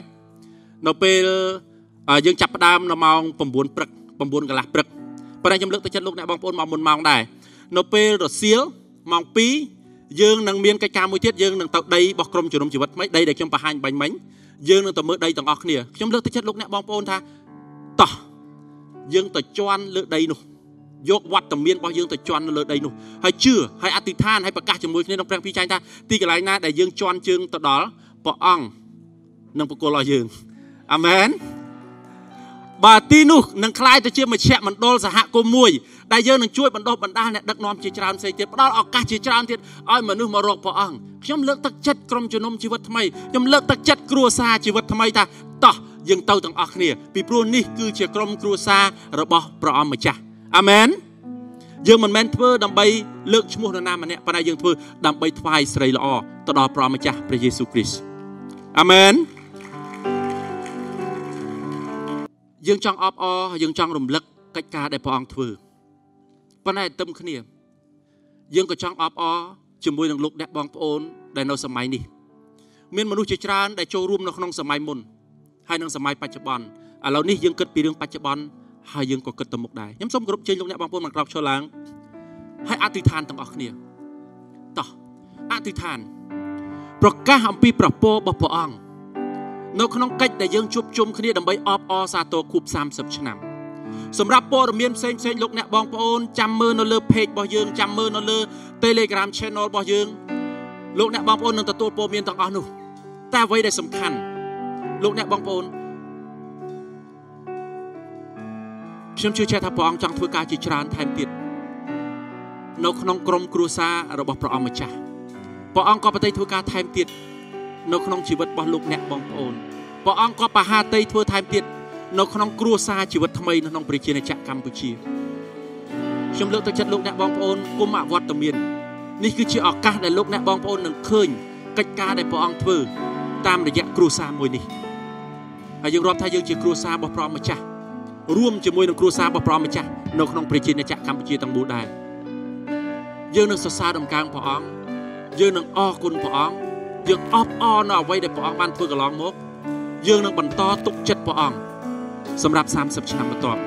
នៅពេលយើងចាប់ផ្ដើមនៅម៉ោង9ព្រឹក9កន្លះព្រឹកប៉ុន្តែខ្ញុំលើកទឹកចិត្តលោកអ្នកបងប្អូនមកមុនម៉ោងដែរនៅពេលរសៀលម៉ោង2យើងនឹងមានកិច្ចការមួយទៀតយើងនឹងទៅដីរបស់ក្រមជំនុំជីវិតថ្មីដីដែលខ្ញុំបង្ហាញបាញ់មិញយើងនឹងទៅមើលដីទាំងអស់គ្នាខ្ញុំលើកទឹកចិត្តលោកអ្នកបងប្អូនថាតោះយើងទៅជន់លើដីនោះយកវត្តមានរបស់យើងទៅជន់នៅលើដីនោះហើយជឿហើយអធិដ្ឋានហើយប្រកាសជាមួយគ្នាក្នុងព្រះពីចាញ់ថាទីកន្លែងណាដែលយើងជន់ជើងទៅដល់ព្រះអង្គនឹងប្រគល់ឲ្យយើងអាមែនបើទីនោះនឹងคล้ายទៅជាមជ្ឈមណ្ឌលសហគមន៍មួយដែលយើងនឹងជួយបណ្ដុះបណ្ដាលអ្នកដឹកនាំជាច្រើនផ្សេងទៀតផ្ដល់ឱកាសជាច្រើនទៀតឲ្យមនុស្សមករកព្រះអង្គខ្ញុំលើកទឹកចិត្តក្រុមជំនុំជីវិតថ្មីខ្ញុំលើកទឹកចិត្តគ្រួសារជីវិតថ្មីថាតោះយើងទៅទាំងអស់គ្នាពីព្រោះនេះគឺជាក្រុមគ្រួសាររបស់ព្រះអង្គម្ចាស់អាមែនយើងមិនមែនធ្វើដើម្បីលើកឈ្មោះនរណាម្នាក់ប៉ុន្តែយើងធ្វើដើម្បីថ្វាយស្រីល្អទៅដល់ព្រះម្ចាស់ព្រះយេស៊ូវគ្រីស្ទអាមែនយើងចង់អបអរយើងចង់រំលឹកកិច្ចការដែលព្រះអង្គធ្វើប៉ុន្តែទើបគ្នា យើងក៏ចង់អបអរជាមួយនឹងលោកអ្នកបងប្អូនដែលនៅសម័យនេះ មានមនុស្សជាច្រើនដែលចូលរួមនៅក្នុងសម័យមុនហើយនឹងសម័យបច្ចុប្បន្នឥឡូវនេះយើងគិតពីរឿងបច្ចុប្បន្នហើយយើងក៏គិតទៅមុខដែរខ្ញុំសូមគោរពជើញលោកអ្នកបងប្អូនមកក្រោកឈរឡើងហើយអធិដ្ឋានទាំងអស់គ្នាតោះអធិដ្ឋានប្រកាសអំពីប្រពោរបស់ព្រះអង្គនៅក្នុងកិច្ចដែលយើងជួបជុំគ្នាដើម្បីអបអរសាទរខួប30ឆ្នាំសម្រាប់ព័ត៌មានផ្សេងផ្សេងលោកអ្នកបងប្អូនចាំមើលនៅលើ page របស់យើង ចាំមើលនៅលើ Telegram Channel របស់យើងលោកអ្នកបងប្អូននឹងទទួលព័ត៌មានទាំងអស់នោះតែអ្វីដែលសំខាន់លោកអ្នកបងប្អូនខ្ញុំជឿជាក់ថាព្រះអង្គចង់ធ្វើការជាច្រើនថែមទៀតនៅក្នុងក្រុមគ្រួសាររបស់ព្រះអង្គម្ចាស់ព្រះអង្គក៏ប្រតិធ្វើការថែមទៀតនៅក្នុងជីវិតរបស់លោកអ្នកបងប្អូនព្រះអង្គក៏បហាតីធ្វើថែមទៀតនៅក្នុងគ្រួសារជីវិតថ្មីនៅក្នុងប្រជាណាចក្រកម្ពុជាខ្ញុំលើកទឹកចិត្តលោកអ្នកបងប្អូនគុំអវត្តមាននេះគឺជាឱកាសដែលលោកអ្នកបងប្អូននឹងឃើញកិច្ចការដែលព្រះអង្គធ្វើតាមរយៈគ្រួសារមួយនេះហើយយើងរាប់ថាយើងជាគ្រួសាររបស់ព្រះម្ចាស់រួមជាមួយនឹងគ្រួសាររបស់ព្រះម្ចាស់នៅក្នុងប្រជាណាចក្រកម្ពុជាទាំងមូលដែរយើងនឹងសរសើរដំកើងព្រះអង្គយើងនឹងអរគុណព្រះអង្គយើងអបអរនៅអ្វីដែលព្រះអង្គបានធ្វើកន្លងមក យើងនឹងបន្តទុកចិត្តព្រះអង្គសម្រាប់30ឆ្នាំបន្ទាប់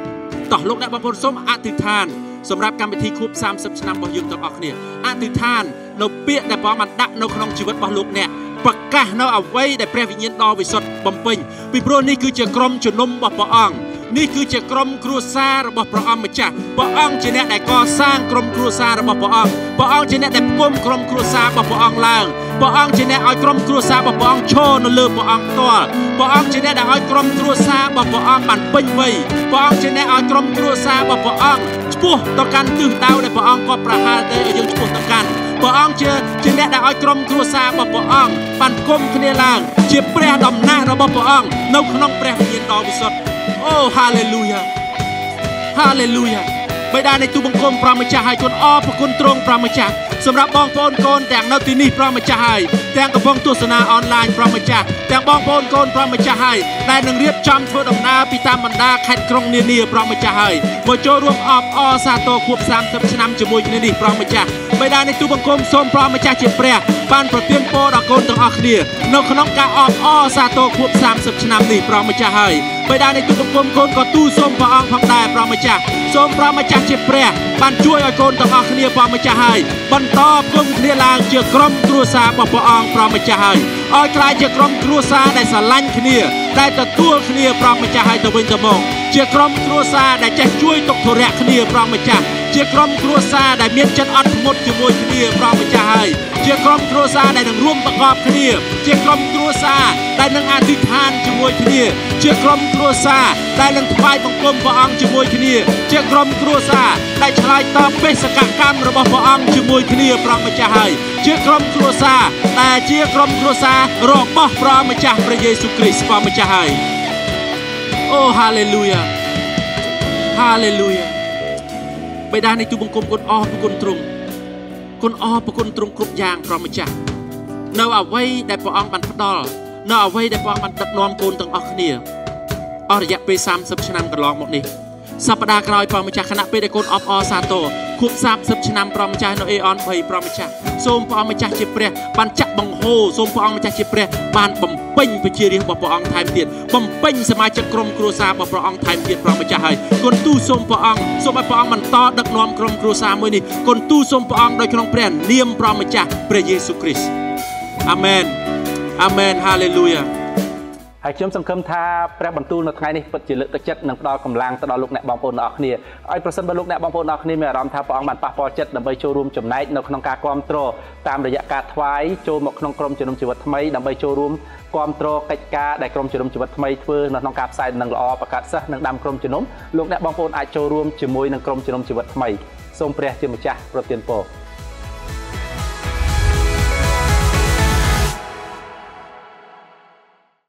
តោះលោកអ្នកបងប្អូនសូមអធិដ្ឋាន សម្រាប់កម្មវិធីខួប30ឆ្នាំរបស់យើងទាំងអស់គ្នាអធិដ្ឋាននៅពាក្យ ដែលព្រះអង្គបានដាក់នៅក្នុងជីវិតរបស់លោកអ្នកប្រកាសនៅអ្វីដែលព្រះវិញ្ញាណដ៏វិសុទ្ធបំពេញពីព្រោះនេះគឺជាក្រុមជំនុំរបស់ព្រះអង្គនេះគឺជាក្រុមគ្រួសាររបស់ព្រះអង្គម្ចាស់ព្រះអង្គជាអ្នកដែលកសាងក្រុមគ្រួសាររបស់ព្រះអង្គព្រះអង្គជាអ្នកដែលផ្គុំក្រុមគ្រួសាររបស់ព្រះអង្គឡើងព្រះអង្គជាអ្នកឲ្យក្រុមគ្រួសាររបស់ព្រះអង្គឈរនៅលើព្រះអង្គផ្ទាល់ព្រះអង្គជាអ្នកដែលឲ្យក្រុមគ្រួសាររបស់ព្រះអង្គបានពេញវ័យព្រះអង្គជាអ្នកឲ្យក្រុមគ្រួសាររបស់ព្រះអង្គឈ្មោះទៅកាន់ទិសដៅដែលព្រះអង្គក៏ប្រហារតែឲ្យយើងឈ្មោះទៅកាន់ព្រះអង្គជាជាអ្នកដែលឲ្យក្រុមគ្រួសាររបស់ព្រះអង្គបានគុំគ្នាឡើងជាព្រះដំណាស់របស់ព្រះអង្គនៅក្នុងព្រះវិញ្ញាណដ៏វិសុទ្ធអូហាឡេលូយ៉ាហាឡេលូយ៉ាបេដានៃទូបង្គំព្រះម្ចាស់ហើយគុណអរព្រគុណទ្រង់ព្រះម្ចាស់សម្រាប់បងប្អូនកូនទាំងនៅទីនេះព្រះម្ចាស់ហើយទាំងកំពុងទស្សនាអនឡាញព្រះម្ចាស់ទាំងបងប្អូនកូនព្រះម្ចាស់ហើយដែលនឹងរៀបចំធ្វើដំណើរពីតាមបណ្ដាខេត្តក្រុងនានាព្រះម្ចាស់ហើយមកចូលរួមអបអរសាទរខួប30ឆ្នាំជាមួយគ្នានេះព្រះម្ចាស់បេដានៃទូបង្គំសូមប្រោសម្ចាស់ជាព្រះបានប្រទានពរដល់កូនទាំងអស់គ្នានៅក្នុងការអបអរសាទរខួប30ឆ្នាំនេះប្រោសម្ចាស់ហើយបេដានៃទូបង្គំកូនក៏ទូសូមព្រះអង្គផងដែរប្រោសម្ចាស់សូមប្រោសម្ចាស់ជាព្រះបានជួយឲ្យកូនទាំងអស់គ្នាប្រោម្ចាស់ហើយបន្តគុំគ្នាឡើងជាក្រុមគ្រួសាររបស់ព្រះអង្គប្រោម្ចាស់ហើយឲ្យក្លាយជាក្រុមគ្រួសារដែលស្រឡាញ់គ្នាដែលទទួលគ្នាប្រោម្ចាស់ហើយទៅវិញទៅមកជាក្រុមគ្រួសារដែលចេះជួយទុកធុរៈគ្នាប្រោម្ចាស់ជាក្រុមគ្រួសារដែលមានចិត្តអត់ធ្មត់ជាមួយគ្នាប្រងម្ចាស់ហើយ ជាក្រុមគ្រួសារដែលនឹងរួមប្រកបគ្នា ជាក្រុមគ្រួសារដែលនឹងអធិដ្ឋានជាមួយគ្នា ជាក្រុមគ្រួសារដែលនឹងថ្វាយបង្គំព្រះអង្គជាមួយគ្នាជាក្រុមគ្រួសារដែលឆ្លើយតបបេសកកម្មរបស់ព្រះអង្គជាមួយគ្នាប្រងម្ចាស់ហើយជាក្រុមគ្រួសារដែលជាក្រុមគ្រួសាររបស់ព្រះម្ចាស់ព្រះយេស៊ូវគ្រីស្ទព្រះម្ចាស់ហើយអូហាឡេលូយ៉ា Hallelujah. បេដានៃទូបង្គំគុណអស់ប្រគុណទ្រង់គុណអស់ប្រគុណទ្រង់គ្រប់យ៉ាងព្រះម្ចាស់នៅអ្វីដែលព្រះអង្គបានផ្ដល់នៅអ្វីដែលព្រះអង្គបានដឹកនាំកូនទាំងអស់គ្នាអស់រយៈពេល30ឆ្នាំកន្លងមកនេះសប្តាហ៍ក្រោយព្រះម្ចាស់គណៈពេលដែលកូនអបអរសាទរខួប30ឆ្នាំព្រះម្ចាស់នៅអេអន3ព្រះម្ចាស់សូមព្រះអង្គម្ចាស់ជាព្រះ បានចាក់បង្ហូរសូមព្រះអង្គម្ចាស់ជាព្រះបានបំពេញពជារាជរបស់ព្រះអង្គថែមទៀតបំពេញសមាជិកក្រុមគ្រួសាររបស់ព្រះអង្គថែមទៀតព្រះម្ចាស់ហើយគុណទូសូមព្រះអង្គសូមឲ្យព្រះអង្គបន្តដឹកនាំក្រុមគ្រួសារមួយនេះគុណទូសូមព្រះអង្គដោយក្នុងព្រះនាមព្រះម្ចាស់ព្រះយេស៊ូវគ្រីស្ទអាមែនអាមែនហាឡេលូយ៉ាហើយខ្ញុំសង្ឃឹមថាព្រះបន្ទូលនៅថ្ងៃនេះពិតជាលើកទឹកចិត្តនិងផ្ដល់កម្លាំងទៅដល់លោកអ្នកបងប្អូនទាំងអស់គ្នាឲ្យប្រសិនបើលោកអ្នកបងប្អូនទាំងអស់គ្នាមានអារម្មណ៍ថាព្រះអង្គបានប៉ះពាល់ចិត្តដើម្បីចូលរួមចំណែកនៅក្នុងការគ្រប់គ្រងតាមរយៈការថ្វាយចូលមកក្នុងក្រុមជំនុំជីវិតថ្មីដើម្បីចូលរួមគ្រប់គ្រងកិច្ចការដែលក្រុមជំនុំជីវិតថ្មីធ្វើនៅក្នុងការផ្សាយដំណឹងល្អប្រកាសសិស្សនិងដាំក្រុមជំនុំលោកអ្នកបងប្អូនអាចចូលរួមជាមួយនឹងក្រុមជំនុំជីវិតថ្មីសូមព្រះជាម្ចាស់ប្រទានពរ